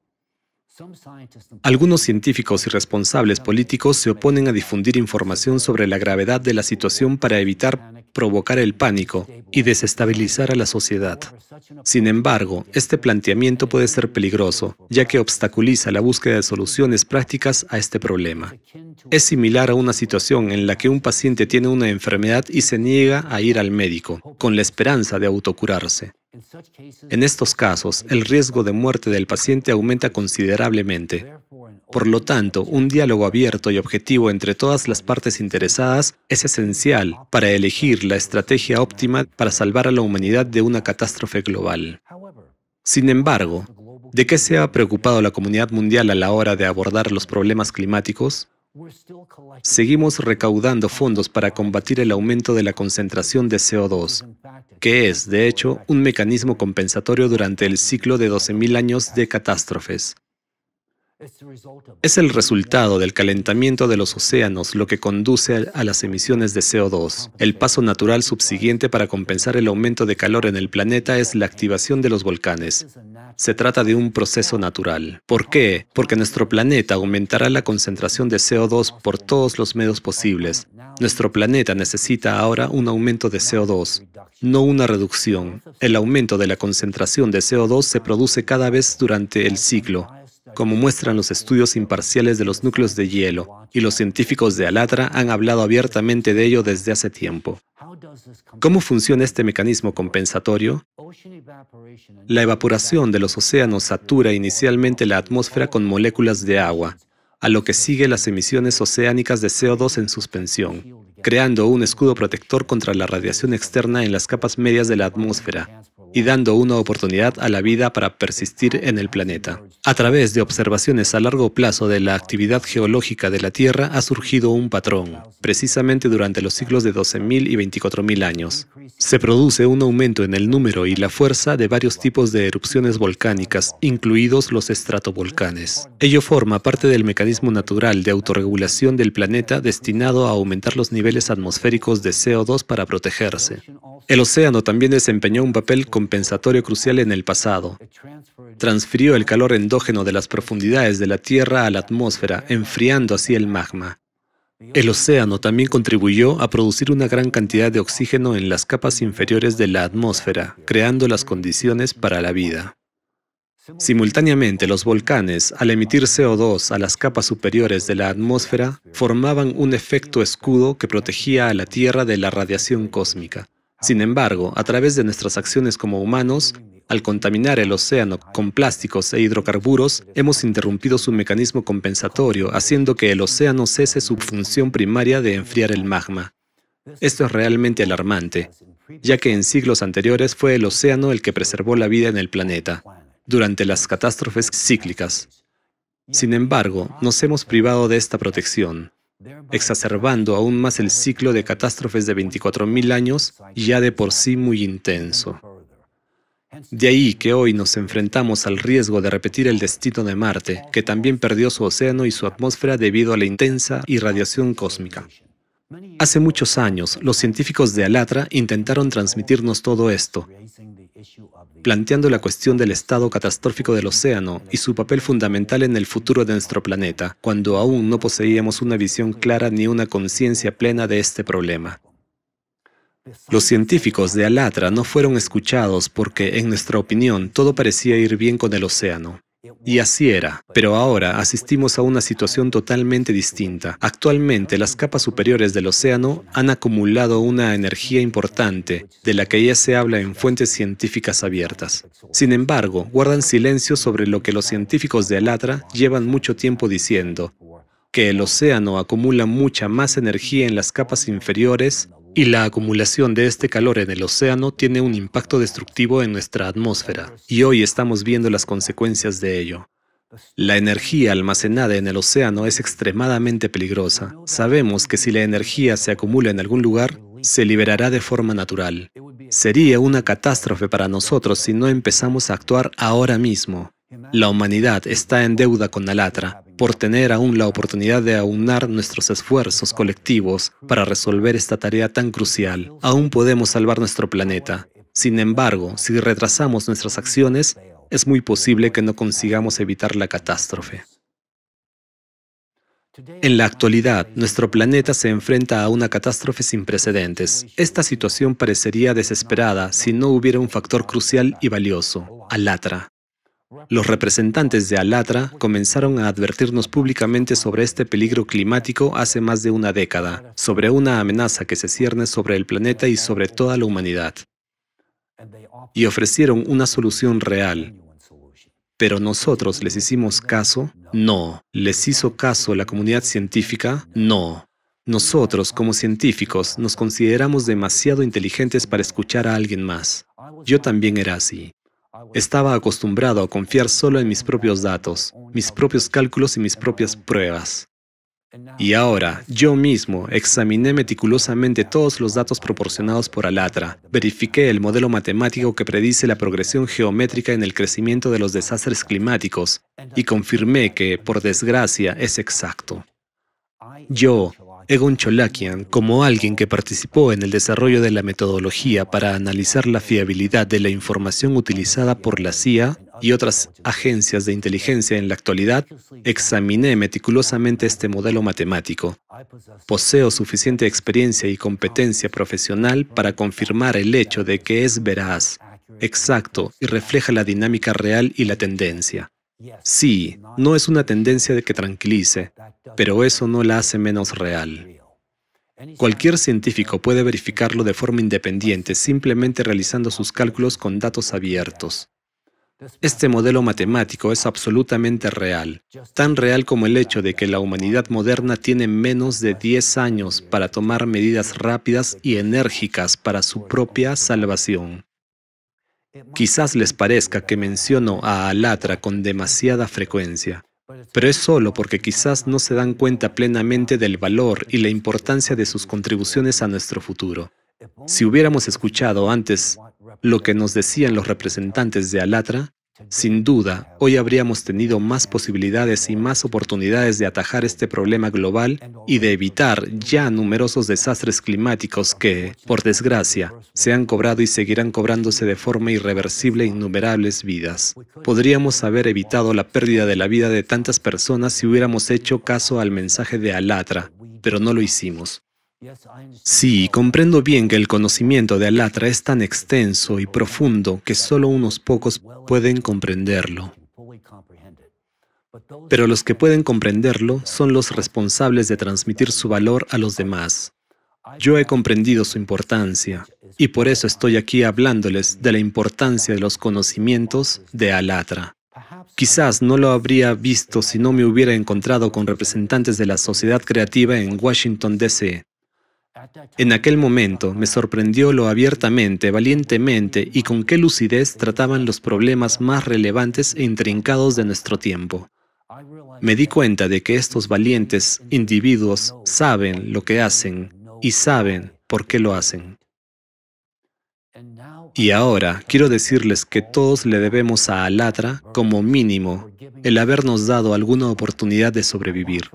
Algunos científicos y responsables políticos se oponen a difundir información sobre la gravedad de la situación para evitar provocar el pánico y desestabilizar a la sociedad. Sin embargo, este planteamiento puede ser peligroso, ya que obstaculiza la búsqueda de soluciones prácticas a este problema. Es similar a una situación en la que un paciente tiene una enfermedad y se niega a ir al médico, con la esperanza de autocurarse. En estos casos, el riesgo de muerte del paciente aumenta considerablemente. Por lo tanto, un diálogo abierto y objetivo entre todas las partes interesadas es esencial para elegir la estrategia óptima para salvar a la humanidad de una catástrofe global. Sin embargo, ¿de qué se ha preocupado la comunidad mundial a la hora de abordar los problemas climáticos? Seguimos recaudando fondos para combatir el aumento de la concentración de CO2, que es, de hecho, un mecanismo compensatorio durante el ciclo de 12.000 años de catástrofes. Es el resultado del calentamiento de los océanos lo que conduce a las emisiones de CO2. El paso natural subsiguiente para compensar el aumento de calor en el planeta es la activación de los volcanes. Se trata de un proceso natural. ¿Por qué? Porque nuestro planeta aumentará la concentración de CO2 por todos los medios posibles. Nuestro planeta necesita ahora un aumento de CO2, no una reducción. El aumento de la concentración de CO2 se produce cada vez durante el ciclo como muestran los estudios imparciales de los núcleos de hielo, y los científicos de Alatra han hablado abiertamente de ello desde hace tiempo. ¿Cómo funciona este mecanismo compensatorio? La evaporación de los océanos satura inicialmente la atmósfera con moléculas de agua, a lo que sigue las emisiones oceánicas de CO2 en suspensión, creando un escudo protector contra la radiación externa en las capas medias de la atmósfera, y dando una oportunidad a la vida para persistir en el planeta. A través de observaciones a largo plazo de la actividad geológica de la Tierra ha surgido un patrón, precisamente durante los siglos de 12.000 y 24.000 años. Se produce un aumento en el número y la fuerza de varios tipos de erupciones volcánicas, incluidos los estratovolcanes. Ello forma parte del mecanismo natural de autorregulación del planeta destinado a aumentar los niveles atmosféricos de CO2 para protegerse. El océano también desempeñó un papel compensatorio crucial en el pasado. Transfirió el calor endógeno de las profundidades de la Tierra a la atmósfera, enfriando así el magma. El océano también contribuyó a producir una gran cantidad de oxígeno en las capas inferiores de la atmósfera, creando las condiciones para la vida. Simultáneamente, los volcanes, al emitir CO2 a las capas superiores de la atmósfera, formaban un efecto escudo que protegía a la Tierra de la radiación cósmica. Sin embargo, a través de nuestras acciones como humanos, al contaminar el océano con plásticos e hidrocarburos, hemos interrumpido su mecanismo compensatorio, haciendo que el océano cese su función primaria de enfriar el magma. Esto es realmente alarmante, ya que en siglos anteriores fue el océano el que preservó la vida en el planeta, durante las catástrofes cíclicas. Sin embargo, nos hemos privado de esta protección exacerbando aún más el ciclo de catástrofes de 24.000 años ya de por sí muy intenso. De ahí que hoy nos enfrentamos al riesgo de repetir el destino de Marte, que también perdió su océano y su atmósfera debido a la intensa irradiación cósmica. Hace muchos años, los científicos de Alatra intentaron transmitirnos todo esto, planteando la cuestión del estado catastrófico del océano y su papel fundamental en el futuro de nuestro planeta, cuando aún no poseíamos una visión clara ni una conciencia plena de este problema. Los científicos de Alatra no fueron escuchados porque, en nuestra opinión, todo parecía ir bien con el océano. Y así era. Pero ahora asistimos a una situación totalmente distinta. Actualmente las capas superiores del océano han acumulado una energía importante, de la que ya se habla en fuentes científicas abiertas. Sin embargo, guardan silencio sobre lo que los científicos de Alatra llevan mucho tiempo diciendo, que el océano acumula mucha más energía en las capas inferiores y la acumulación de este calor en el océano tiene un impacto destructivo en nuestra atmósfera, y hoy estamos viendo las consecuencias de ello. La energía almacenada en el océano es extremadamente peligrosa. Sabemos que si la energía se acumula en algún lugar, se liberará de forma natural. Sería una catástrofe para nosotros si no empezamos a actuar ahora mismo. La humanidad está en deuda con Alatra por tener aún la oportunidad de aunar nuestros esfuerzos colectivos para resolver esta tarea tan crucial. Aún podemos salvar nuestro planeta. Sin embargo, si retrasamos nuestras acciones, es muy posible que no consigamos evitar la catástrofe. En la actualidad, nuestro planeta se enfrenta a una catástrofe sin precedentes. Esta situación parecería desesperada si no hubiera un factor crucial y valioso, Alatra. Los representantes de Alatra comenzaron a advertirnos públicamente sobre este peligro climático hace más de una década, sobre una amenaza que se cierne sobre el planeta y sobre toda la humanidad. Y ofrecieron una solución real. Pero nosotros les hicimos caso? No. ¿Les hizo caso la comunidad científica? No. Nosotros, como científicos, nos consideramos demasiado inteligentes para escuchar a alguien más. Yo también era así. Estaba acostumbrado a confiar solo en mis propios datos, mis propios cálculos y mis propias pruebas. Y ahora, yo mismo examiné meticulosamente todos los datos proporcionados por Alatra, verifiqué el modelo matemático que predice la progresión geométrica en el crecimiento de los desastres climáticos y confirmé que, por desgracia, es exacto. Yo, Egon Cholakian como alguien que participó en el desarrollo de la metodología para analizar la fiabilidad de la información utilizada por la CIA y otras agencias de inteligencia en la actualidad, examiné meticulosamente este modelo matemático. Poseo suficiente experiencia y competencia profesional para confirmar el hecho de que es veraz, exacto y refleja la dinámica real y la tendencia. Sí, no es una tendencia de que tranquilice, pero eso no la hace menos real. Cualquier científico puede verificarlo de forma independiente simplemente realizando sus cálculos con datos abiertos. Este modelo matemático es absolutamente real, tan real como el hecho de que la humanidad moderna tiene menos de 10 años para tomar medidas rápidas y enérgicas para su propia salvación. Quizás les parezca que menciono a Alatra con demasiada frecuencia, pero es solo porque quizás no se dan cuenta plenamente del valor y la importancia de sus contribuciones a nuestro futuro. Si hubiéramos escuchado antes lo que nos decían los representantes de Alatra, sin duda, hoy habríamos tenido más posibilidades y más oportunidades de atajar este problema global y de evitar ya numerosos desastres climáticos que, por desgracia, se han cobrado y seguirán cobrándose de forma irreversible e innumerables vidas. Podríamos haber evitado la pérdida de la vida de tantas personas si hubiéramos hecho caso al mensaje de Alatra, pero no lo hicimos. Sí, comprendo bien que el conocimiento de Alatra es tan extenso y profundo que solo unos pocos pueden comprenderlo. Pero los que pueden comprenderlo son los responsables de transmitir su valor a los demás. Yo he comprendido su importancia y por eso estoy aquí hablándoles de la importancia de los conocimientos de Alatra. Quizás no lo habría visto si no me hubiera encontrado con representantes de la sociedad creativa en Washington, D.C. En aquel momento me sorprendió lo abiertamente, valientemente y con qué lucidez trataban los problemas más relevantes e intrincados de nuestro tiempo. Me di cuenta de que estos valientes individuos saben lo que hacen y saben por qué lo hacen. Y ahora quiero decirles que todos le debemos a Alatra, como mínimo, el habernos dado alguna oportunidad de sobrevivir.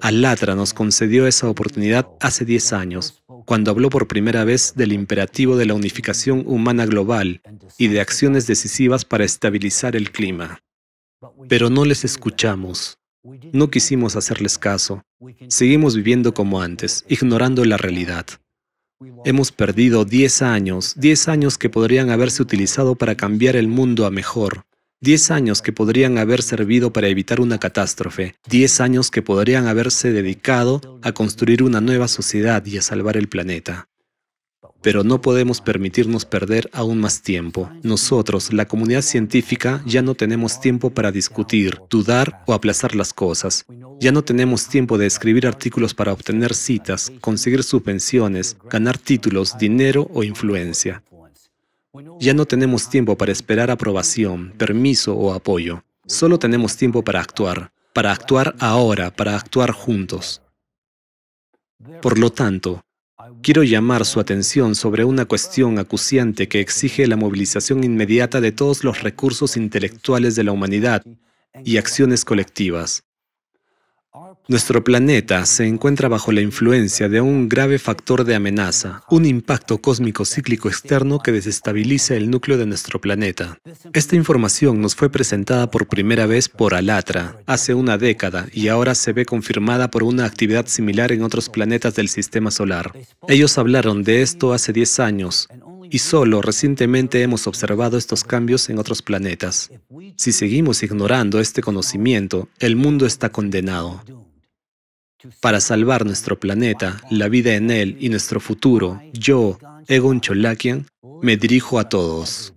Alatra nos concedió esa oportunidad hace 10 años, cuando habló por primera vez del imperativo de la unificación humana global y de acciones decisivas para estabilizar el clima. Pero no les escuchamos. No quisimos hacerles caso. Seguimos viviendo como antes, ignorando la realidad. Hemos perdido 10 años, 10 años que podrían haberse utilizado para cambiar el mundo a mejor, 10 años que podrían haber servido para evitar una catástrofe, 10 años que podrían haberse dedicado a construir una nueva sociedad y a salvar el planeta pero no podemos permitirnos perder aún más tiempo. Nosotros, la comunidad científica, ya no tenemos tiempo para discutir, dudar o aplazar las cosas. Ya no tenemos tiempo de escribir artículos para obtener citas, conseguir subvenciones, ganar títulos, dinero o influencia. Ya no tenemos tiempo para esperar aprobación, permiso o apoyo. Solo tenemos tiempo para actuar, para actuar ahora, para actuar juntos. Por lo tanto, Quiero llamar su atención sobre una cuestión acuciante que exige la movilización inmediata de todos los recursos intelectuales de la humanidad y acciones colectivas. Nuestro planeta se encuentra bajo la influencia de un grave factor de amenaza, un impacto cósmico cíclico externo que desestabiliza el núcleo de nuestro planeta. Esta información nos fue presentada por primera vez por Alatra hace una década y ahora se ve confirmada por una actividad similar en otros planetas del sistema solar. Ellos hablaron de esto hace 10 años y solo recientemente hemos observado estos cambios en otros planetas. Si seguimos ignorando este conocimiento, el mundo está condenado para salvar nuestro planeta, la vida en él y nuestro futuro, yo, Egon Cholakian, me dirijo a todos.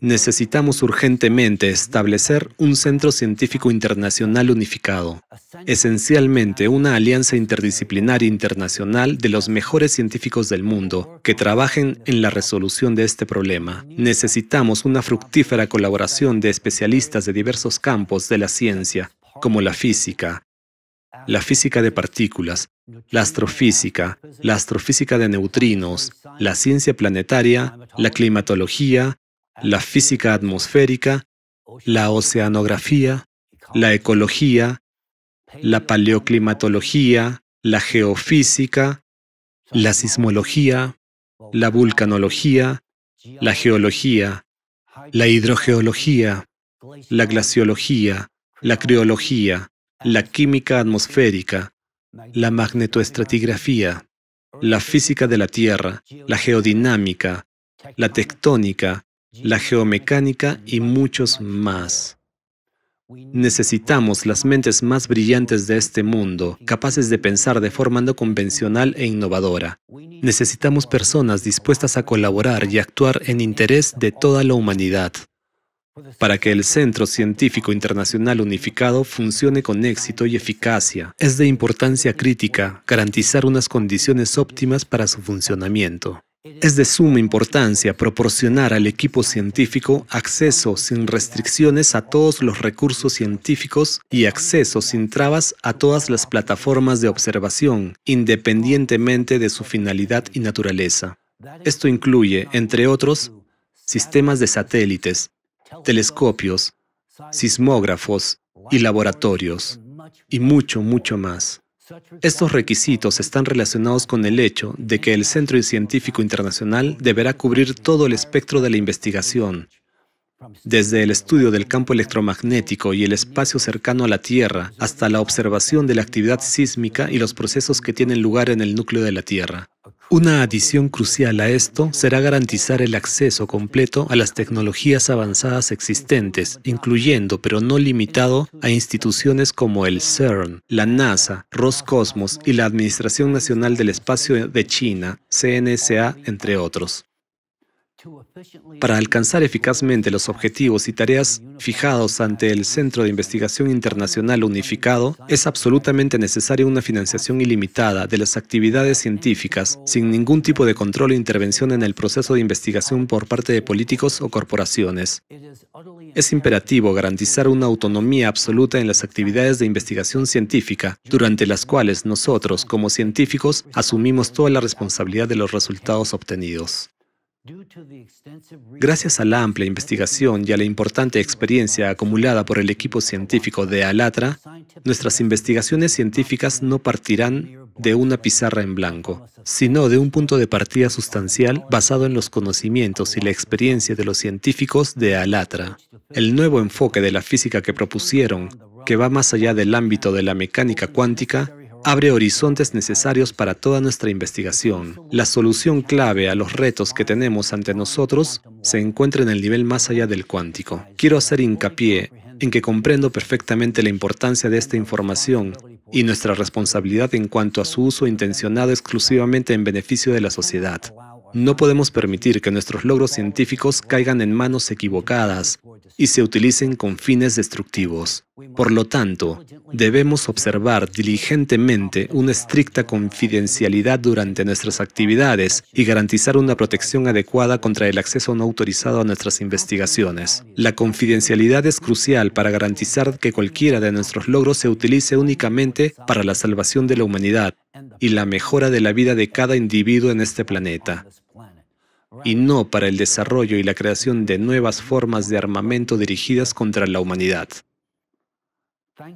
Necesitamos urgentemente establecer un centro científico internacional unificado, esencialmente una alianza interdisciplinaria internacional de los mejores científicos del mundo que trabajen en la resolución de este problema. Necesitamos una fructífera colaboración de especialistas de diversos campos de la ciencia, como la física, la física de partículas, la astrofísica, la astrofísica de neutrinos, la ciencia planetaria, la climatología, la física atmosférica, la oceanografía, la ecología, la paleoclimatología, la geofísica, la sismología, la vulcanología, la geología, la hidrogeología, la glaciología, la criología, la química atmosférica, la magnetoestratigrafía, la física de la Tierra, la geodinámica, la tectónica, la geomecánica y muchos más. Necesitamos las mentes más brillantes de este mundo, capaces de pensar de forma no convencional e innovadora. Necesitamos personas dispuestas a colaborar y actuar en interés de toda la humanidad para que el Centro Científico Internacional Unificado funcione con éxito y eficacia, es de importancia crítica garantizar unas condiciones óptimas para su funcionamiento. Es de suma importancia proporcionar al equipo científico acceso sin restricciones a todos los recursos científicos y acceso sin trabas a todas las plataformas de observación, independientemente de su finalidad y naturaleza. Esto incluye, entre otros, sistemas de satélites, telescopios, sismógrafos y laboratorios, y mucho, mucho más. Estos requisitos están relacionados con el hecho de que el Centro Científico Internacional deberá cubrir todo el espectro de la investigación, desde el estudio del campo electromagnético y el espacio cercano a la Tierra hasta la observación de la actividad sísmica y los procesos que tienen lugar en el núcleo de la Tierra. Una adición crucial a esto será garantizar el acceso completo a las tecnologías avanzadas existentes, incluyendo pero no limitado a instituciones como el CERN, la NASA, Roscosmos y la Administración Nacional del Espacio de China, CNSA, entre otros. Para alcanzar eficazmente los objetivos y tareas fijados ante el Centro de Investigación Internacional Unificado, es absolutamente necesaria una financiación ilimitada de las actividades científicas, sin ningún tipo de control o intervención en el proceso de investigación por parte de políticos o corporaciones. Es imperativo garantizar una autonomía absoluta en las actividades de investigación científica, durante las cuales nosotros, como científicos, asumimos toda la responsabilidad de los resultados obtenidos. Gracias a la amplia investigación y a la importante experiencia acumulada por el equipo científico de Alatra, nuestras investigaciones científicas no partirán de una pizarra en blanco, sino de un punto de partida sustancial basado en los conocimientos y la experiencia de los científicos de Alatra. El nuevo enfoque de la física que propusieron, que va más allá del ámbito de la mecánica cuántica, abre horizontes necesarios para toda nuestra investigación. La solución clave a los retos que tenemos ante nosotros se encuentra en el nivel más allá del cuántico. Quiero hacer hincapié en que comprendo perfectamente la importancia de esta información y nuestra responsabilidad en cuanto a su uso intencionado exclusivamente en beneficio de la sociedad. No podemos permitir que nuestros logros científicos caigan en manos equivocadas y se utilicen con fines destructivos. Por lo tanto, debemos observar diligentemente una estricta confidencialidad durante nuestras actividades y garantizar una protección adecuada contra el acceso no autorizado a nuestras investigaciones. La confidencialidad es crucial para garantizar que cualquiera de nuestros logros se utilice únicamente para la salvación de la humanidad y la mejora de la vida de cada individuo en este planeta y no para el desarrollo y la creación de nuevas formas de armamento dirigidas contra la humanidad.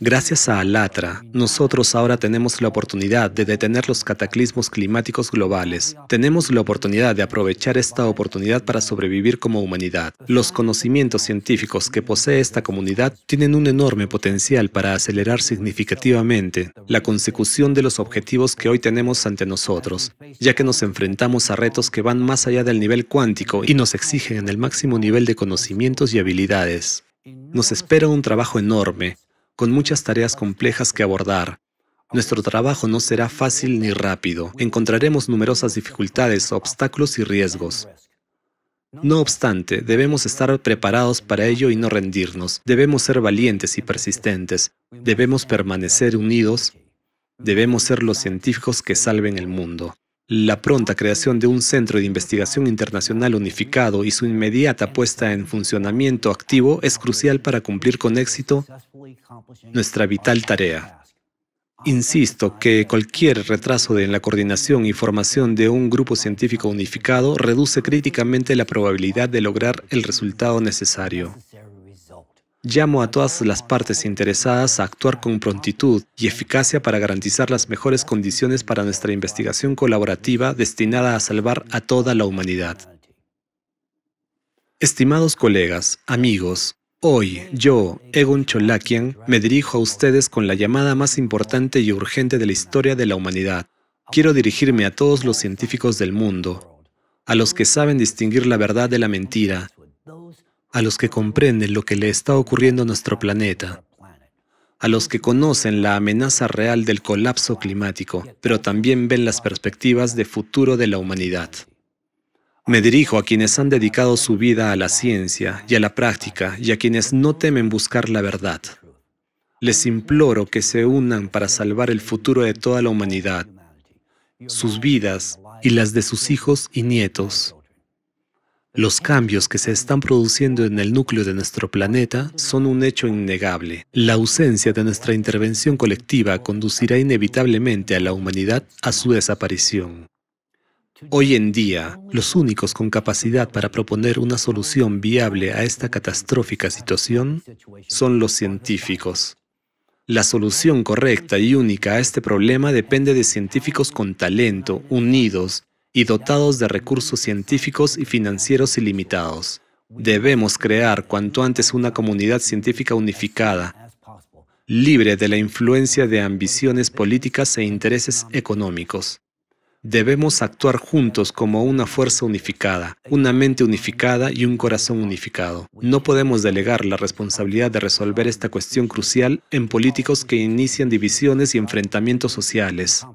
Gracias a Alatra, nosotros ahora tenemos la oportunidad de detener los cataclismos climáticos globales. Tenemos la oportunidad de aprovechar esta oportunidad para sobrevivir como humanidad. Los conocimientos científicos que posee esta comunidad tienen un enorme potencial para acelerar significativamente la consecución de los objetivos que hoy tenemos ante nosotros, ya que nos enfrentamos a retos que van más allá del nivel cuántico y nos exigen el máximo nivel de conocimientos y habilidades. Nos espera un trabajo enorme, con muchas tareas complejas que abordar. Nuestro trabajo no será fácil ni rápido. Encontraremos numerosas dificultades, obstáculos y riesgos. No obstante, debemos estar preparados para ello y no rendirnos. Debemos ser valientes y persistentes. Debemos permanecer unidos. Debemos ser los científicos que salven el mundo. La pronta creación de un centro de investigación internacional unificado y su inmediata puesta en funcionamiento activo es crucial para cumplir con éxito nuestra vital tarea. Insisto que cualquier retraso en la coordinación y formación de un grupo científico unificado reduce críticamente la probabilidad de lograr el resultado necesario. Llamo a todas las partes interesadas a actuar con prontitud y eficacia para garantizar las mejores condiciones para nuestra investigación colaborativa destinada a salvar a toda la humanidad. Estimados colegas, amigos, hoy yo, Egon Cholakian, me dirijo a ustedes con la llamada más importante y urgente de la historia de la humanidad. Quiero dirigirme a todos los científicos del mundo, a los que saben distinguir la verdad de la mentira, a los que comprenden lo que le está ocurriendo a nuestro planeta, a los que conocen la amenaza real del colapso climático, pero también ven las perspectivas de futuro de la humanidad. Me dirijo a quienes han dedicado su vida a la ciencia y a la práctica y a quienes no temen buscar la verdad. Les imploro que se unan para salvar el futuro de toda la humanidad, sus vidas y las de sus hijos y nietos. Los cambios que se están produciendo en el núcleo de nuestro planeta son un hecho innegable. La ausencia de nuestra intervención colectiva conducirá inevitablemente a la humanidad a su desaparición. Hoy en día, los únicos con capacidad para proponer una solución viable a esta catastrófica situación son los científicos. La solución correcta y única a este problema depende de científicos con talento, unidos y dotados de recursos científicos y financieros ilimitados. Debemos crear cuanto antes una comunidad científica unificada, libre de la influencia de ambiciones políticas e intereses económicos. Debemos actuar juntos como una fuerza unificada, una mente unificada y un corazón unificado. No podemos delegar la responsabilidad de resolver esta cuestión crucial en políticos que inician divisiones y enfrentamientos sociales.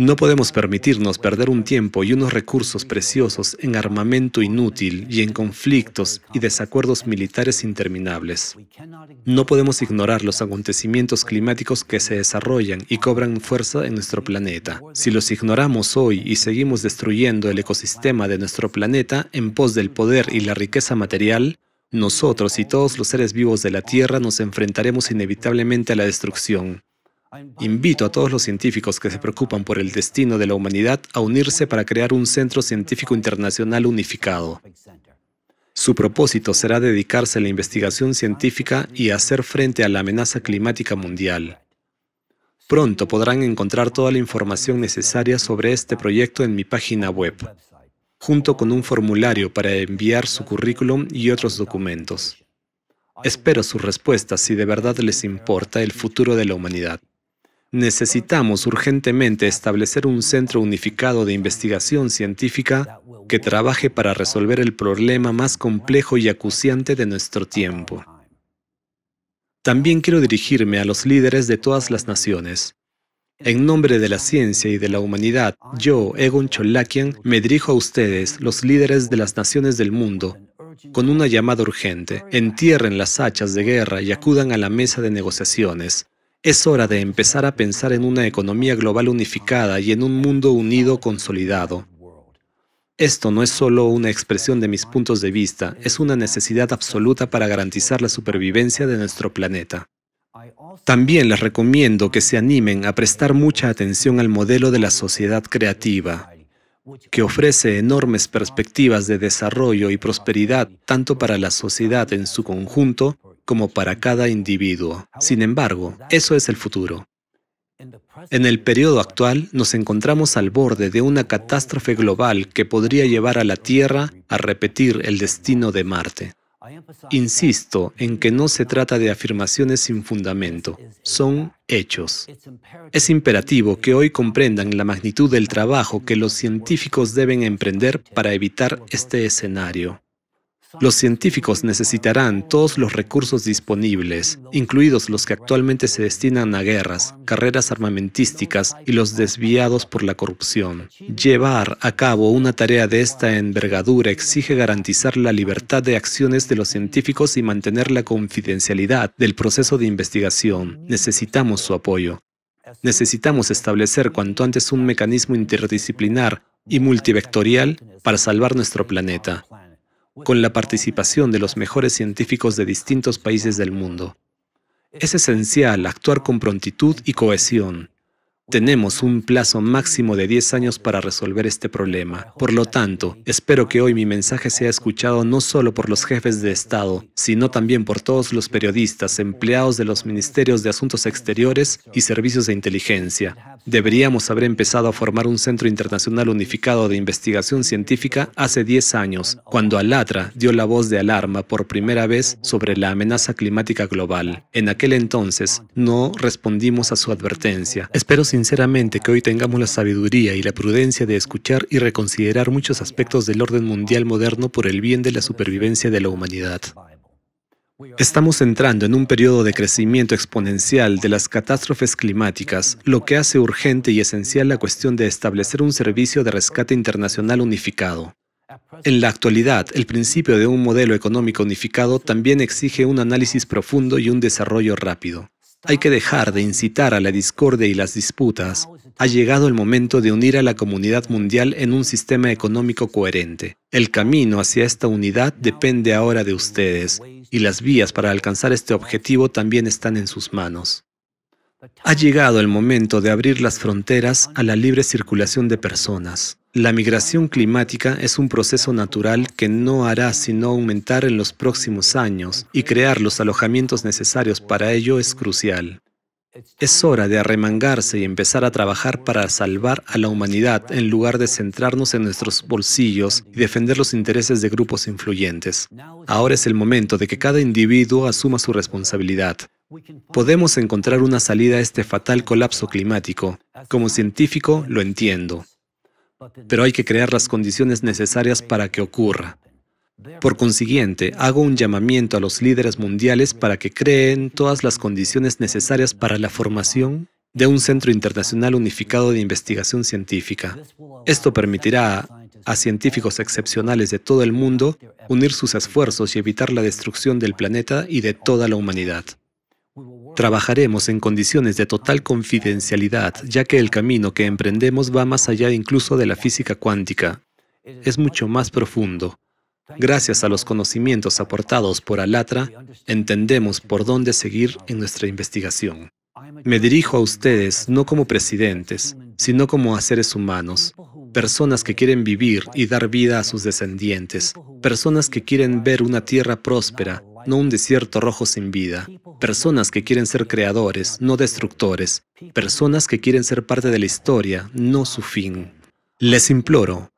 No podemos permitirnos perder un tiempo y unos recursos preciosos en armamento inútil y en conflictos y desacuerdos militares interminables. No podemos ignorar los acontecimientos climáticos que se desarrollan y cobran fuerza en nuestro planeta. Si los ignoramos hoy y seguimos destruyendo el ecosistema de nuestro planeta en pos del poder y la riqueza material, nosotros y todos los seres vivos de la Tierra nos enfrentaremos inevitablemente a la destrucción. Invito a todos los científicos que se preocupan por el destino de la humanidad a unirse para crear un centro científico internacional unificado. Su propósito será dedicarse a la investigación científica y hacer frente a la amenaza climática mundial. Pronto podrán encontrar toda la información necesaria sobre este proyecto en mi página web, junto con un formulario para enviar su currículum y otros documentos. Espero sus respuestas si de verdad les importa el futuro de la humanidad necesitamos urgentemente establecer un centro unificado de investigación científica que trabaje para resolver el problema más complejo y acuciante de nuestro tiempo. También quiero dirigirme a los líderes de todas las naciones. En nombre de la ciencia y de la humanidad, yo, Egon Cholakian, me dirijo a ustedes, los líderes de las naciones del mundo, con una llamada urgente. Entierren las hachas de guerra y acudan a la mesa de negociaciones. Es hora de empezar a pensar en una economía global unificada y en un mundo unido consolidado. Esto no es solo una expresión de mis puntos de vista, es una necesidad absoluta para garantizar la supervivencia de nuestro planeta. También les recomiendo que se animen a prestar mucha atención al modelo de la sociedad creativa, que ofrece enormes perspectivas de desarrollo y prosperidad tanto para la sociedad en su conjunto como para cada individuo. Sin embargo, eso es el futuro. En el periodo actual nos encontramos al borde de una catástrofe global que podría llevar a la Tierra a repetir el destino de Marte. Insisto en que no se trata de afirmaciones sin fundamento, son hechos. Es imperativo que hoy comprendan la magnitud del trabajo que los científicos deben emprender para evitar este escenario. Los científicos necesitarán todos los recursos disponibles, incluidos los que actualmente se destinan a guerras, carreras armamentísticas y los desviados por la corrupción. Llevar a cabo una tarea de esta envergadura exige garantizar la libertad de acciones de los científicos y mantener la confidencialidad del proceso de investigación. Necesitamos su apoyo. Necesitamos establecer cuanto antes un mecanismo interdisciplinar y multivectorial para salvar nuestro planeta con la participación de los mejores científicos de distintos países del mundo. Es esencial actuar con prontitud y cohesión, tenemos un plazo máximo de 10 años para resolver este problema. Por lo tanto, espero que hoy mi mensaje sea escuchado no solo por los jefes de Estado, sino también por todos los periodistas, empleados de los ministerios de Asuntos Exteriores y Servicios de Inteligencia. Deberíamos haber empezado a formar un Centro Internacional Unificado de Investigación Científica hace 10 años, cuando Alatra dio la voz de alarma por primera vez sobre la amenaza climática global. En aquel entonces, no respondimos a su advertencia. Espero sin sinceramente que hoy tengamos la sabiduría y la prudencia de escuchar y reconsiderar muchos aspectos del orden mundial moderno por el bien de la supervivencia de la humanidad. Estamos entrando en un periodo de crecimiento exponencial de las catástrofes climáticas, lo que hace urgente y esencial la cuestión de establecer un servicio de rescate internacional unificado. En la actualidad, el principio de un modelo económico unificado también exige un análisis profundo y un desarrollo rápido. Hay que dejar de incitar a la discordia y las disputas. Ha llegado el momento de unir a la comunidad mundial en un sistema económico coherente. El camino hacia esta unidad depende ahora de ustedes, y las vías para alcanzar este objetivo también están en sus manos. Ha llegado el momento de abrir las fronteras a la libre circulación de personas. La migración climática es un proceso natural que no hará sino aumentar en los próximos años y crear los alojamientos necesarios para ello es crucial. Es hora de arremangarse y empezar a trabajar para salvar a la humanidad en lugar de centrarnos en nuestros bolsillos y defender los intereses de grupos influyentes. Ahora es el momento de que cada individuo asuma su responsabilidad. Podemos encontrar una salida a este fatal colapso climático. Como científico, lo entiendo pero hay que crear las condiciones necesarias para que ocurra. Por consiguiente, hago un llamamiento a los líderes mundiales para que creen todas las condiciones necesarias para la formación de un Centro Internacional Unificado de Investigación Científica. Esto permitirá a científicos excepcionales de todo el mundo unir sus esfuerzos y evitar la destrucción del planeta y de toda la humanidad. Trabajaremos en condiciones de total confidencialidad, ya que el camino que emprendemos va más allá incluso de la física cuántica. Es mucho más profundo. Gracias a los conocimientos aportados por Alatra, entendemos por dónde seguir en nuestra investigación. Me dirijo a ustedes no como presidentes, sino como a seres humanos, personas que quieren vivir y dar vida a sus descendientes, personas que quieren ver una tierra próspera, no un desierto rojo sin vida. Personas que quieren ser creadores, no destructores. Personas que quieren ser parte de la historia, no su fin. Les imploro,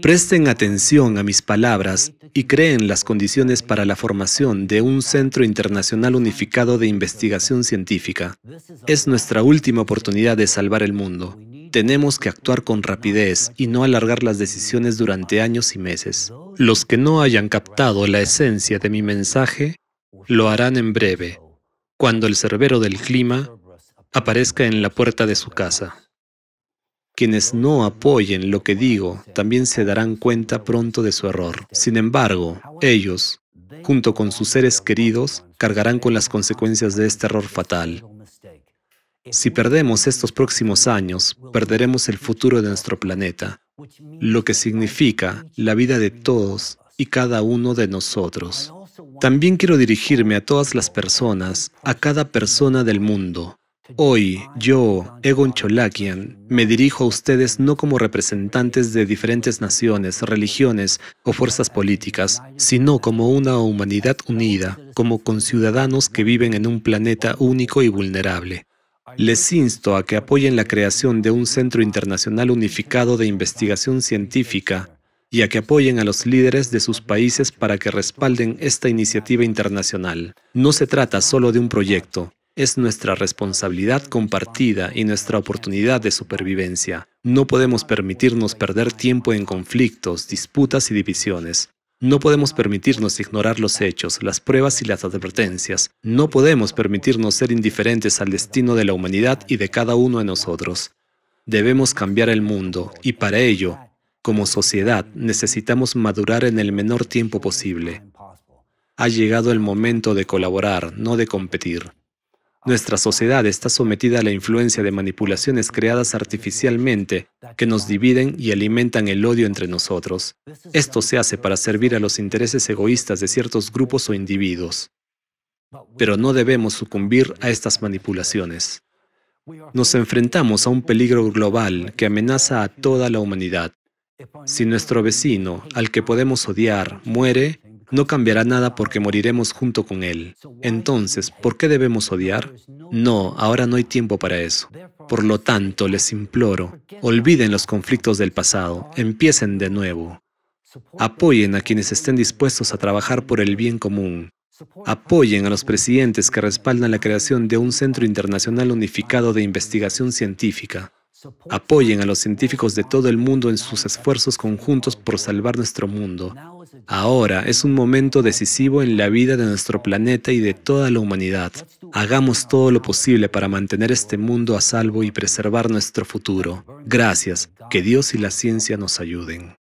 presten atención a mis palabras y creen las condiciones para la formación de un Centro Internacional Unificado de Investigación Científica. Es nuestra última oportunidad de salvar el mundo. Tenemos que actuar con rapidez y no alargar las decisiones durante años y meses. Los que no hayan captado la esencia de mi mensaje lo harán en breve, cuando el cerbero del clima aparezca en la puerta de su casa. Quienes no apoyen lo que digo también se darán cuenta pronto de su error. Sin embargo, ellos, junto con sus seres queridos, cargarán con las consecuencias de este error fatal. Si perdemos estos próximos años, perderemos el futuro de nuestro planeta, lo que significa la vida de todos y cada uno de nosotros. También quiero dirigirme a todas las personas, a cada persona del mundo. Hoy, yo, Egon Cholakian, me dirijo a ustedes no como representantes de diferentes naciones, religiones o fuerzas políticas, sino como una humanidad unida, como conciudadanos que viven en un planeta único y vulnerable. Les insto a que apoyen la creación de un Centro Internacional Unificado de Investigación Científica y a que apoyen a los líderes de sus países para que respalden esta iniciativa internacional. No se trata solo de un proyecto, es nuestra responsabilidad compartida y nuestra oportunidad de supervivencia. No podemos permitirnos perder tiempo en conflictos, disputas y divisiones. No podemos permitirnos ignorar los hechos, las pruebas y las advertencias. No podemos permitirnos ser indiferentes al destino de la humanidad y de cada uno de nosotros. Debemos cambiar el mundo y para ello, como sociedad, necesitamos madurar en el menor tiempo posible. Ha llegado el momento de colaborar, no de competir. Nuestra sociedad está sometida a la influencia de manipulaciones creadas artificialmente que nos dividen y alimentan el odio entre nosotros. Esto se hace para servir a los intereses egoístas de ciertos grupos o individuos. Pero no debemos sucumbir a estas manipulaciones. Nos enfrentamos a un peligro global que amenaza a toda la humanidad. Si nuestro vecino, al que podemos odiar, muere, no cambiará nada porque moriremos junto con Él. Entonces, ¿por qué debemos odiar? No, ahora no hay tiempo para eso. Por lo tanto, les imploro, olviden los conflictos del pasado, empiecen de nuevo. Apoyen a quienes estén dispuestos a trabajar por el bien común. Apoyen a los presidentes que respaldan la creación de un Centro Internacional Unificado de Investigación Científica. Apoyen a los científicos de todo el mundo en sus esfuerzos conjuntos por salvar nuestro mundo. Ahora es un momento decisivo en la vida de nuestro planeta y de toda la humanidad. Hagamos todo lo posible para mantener este mundo a salvo y preservar nuestro futuro. Gracias. Que Dios y la ciencia nos ayuden.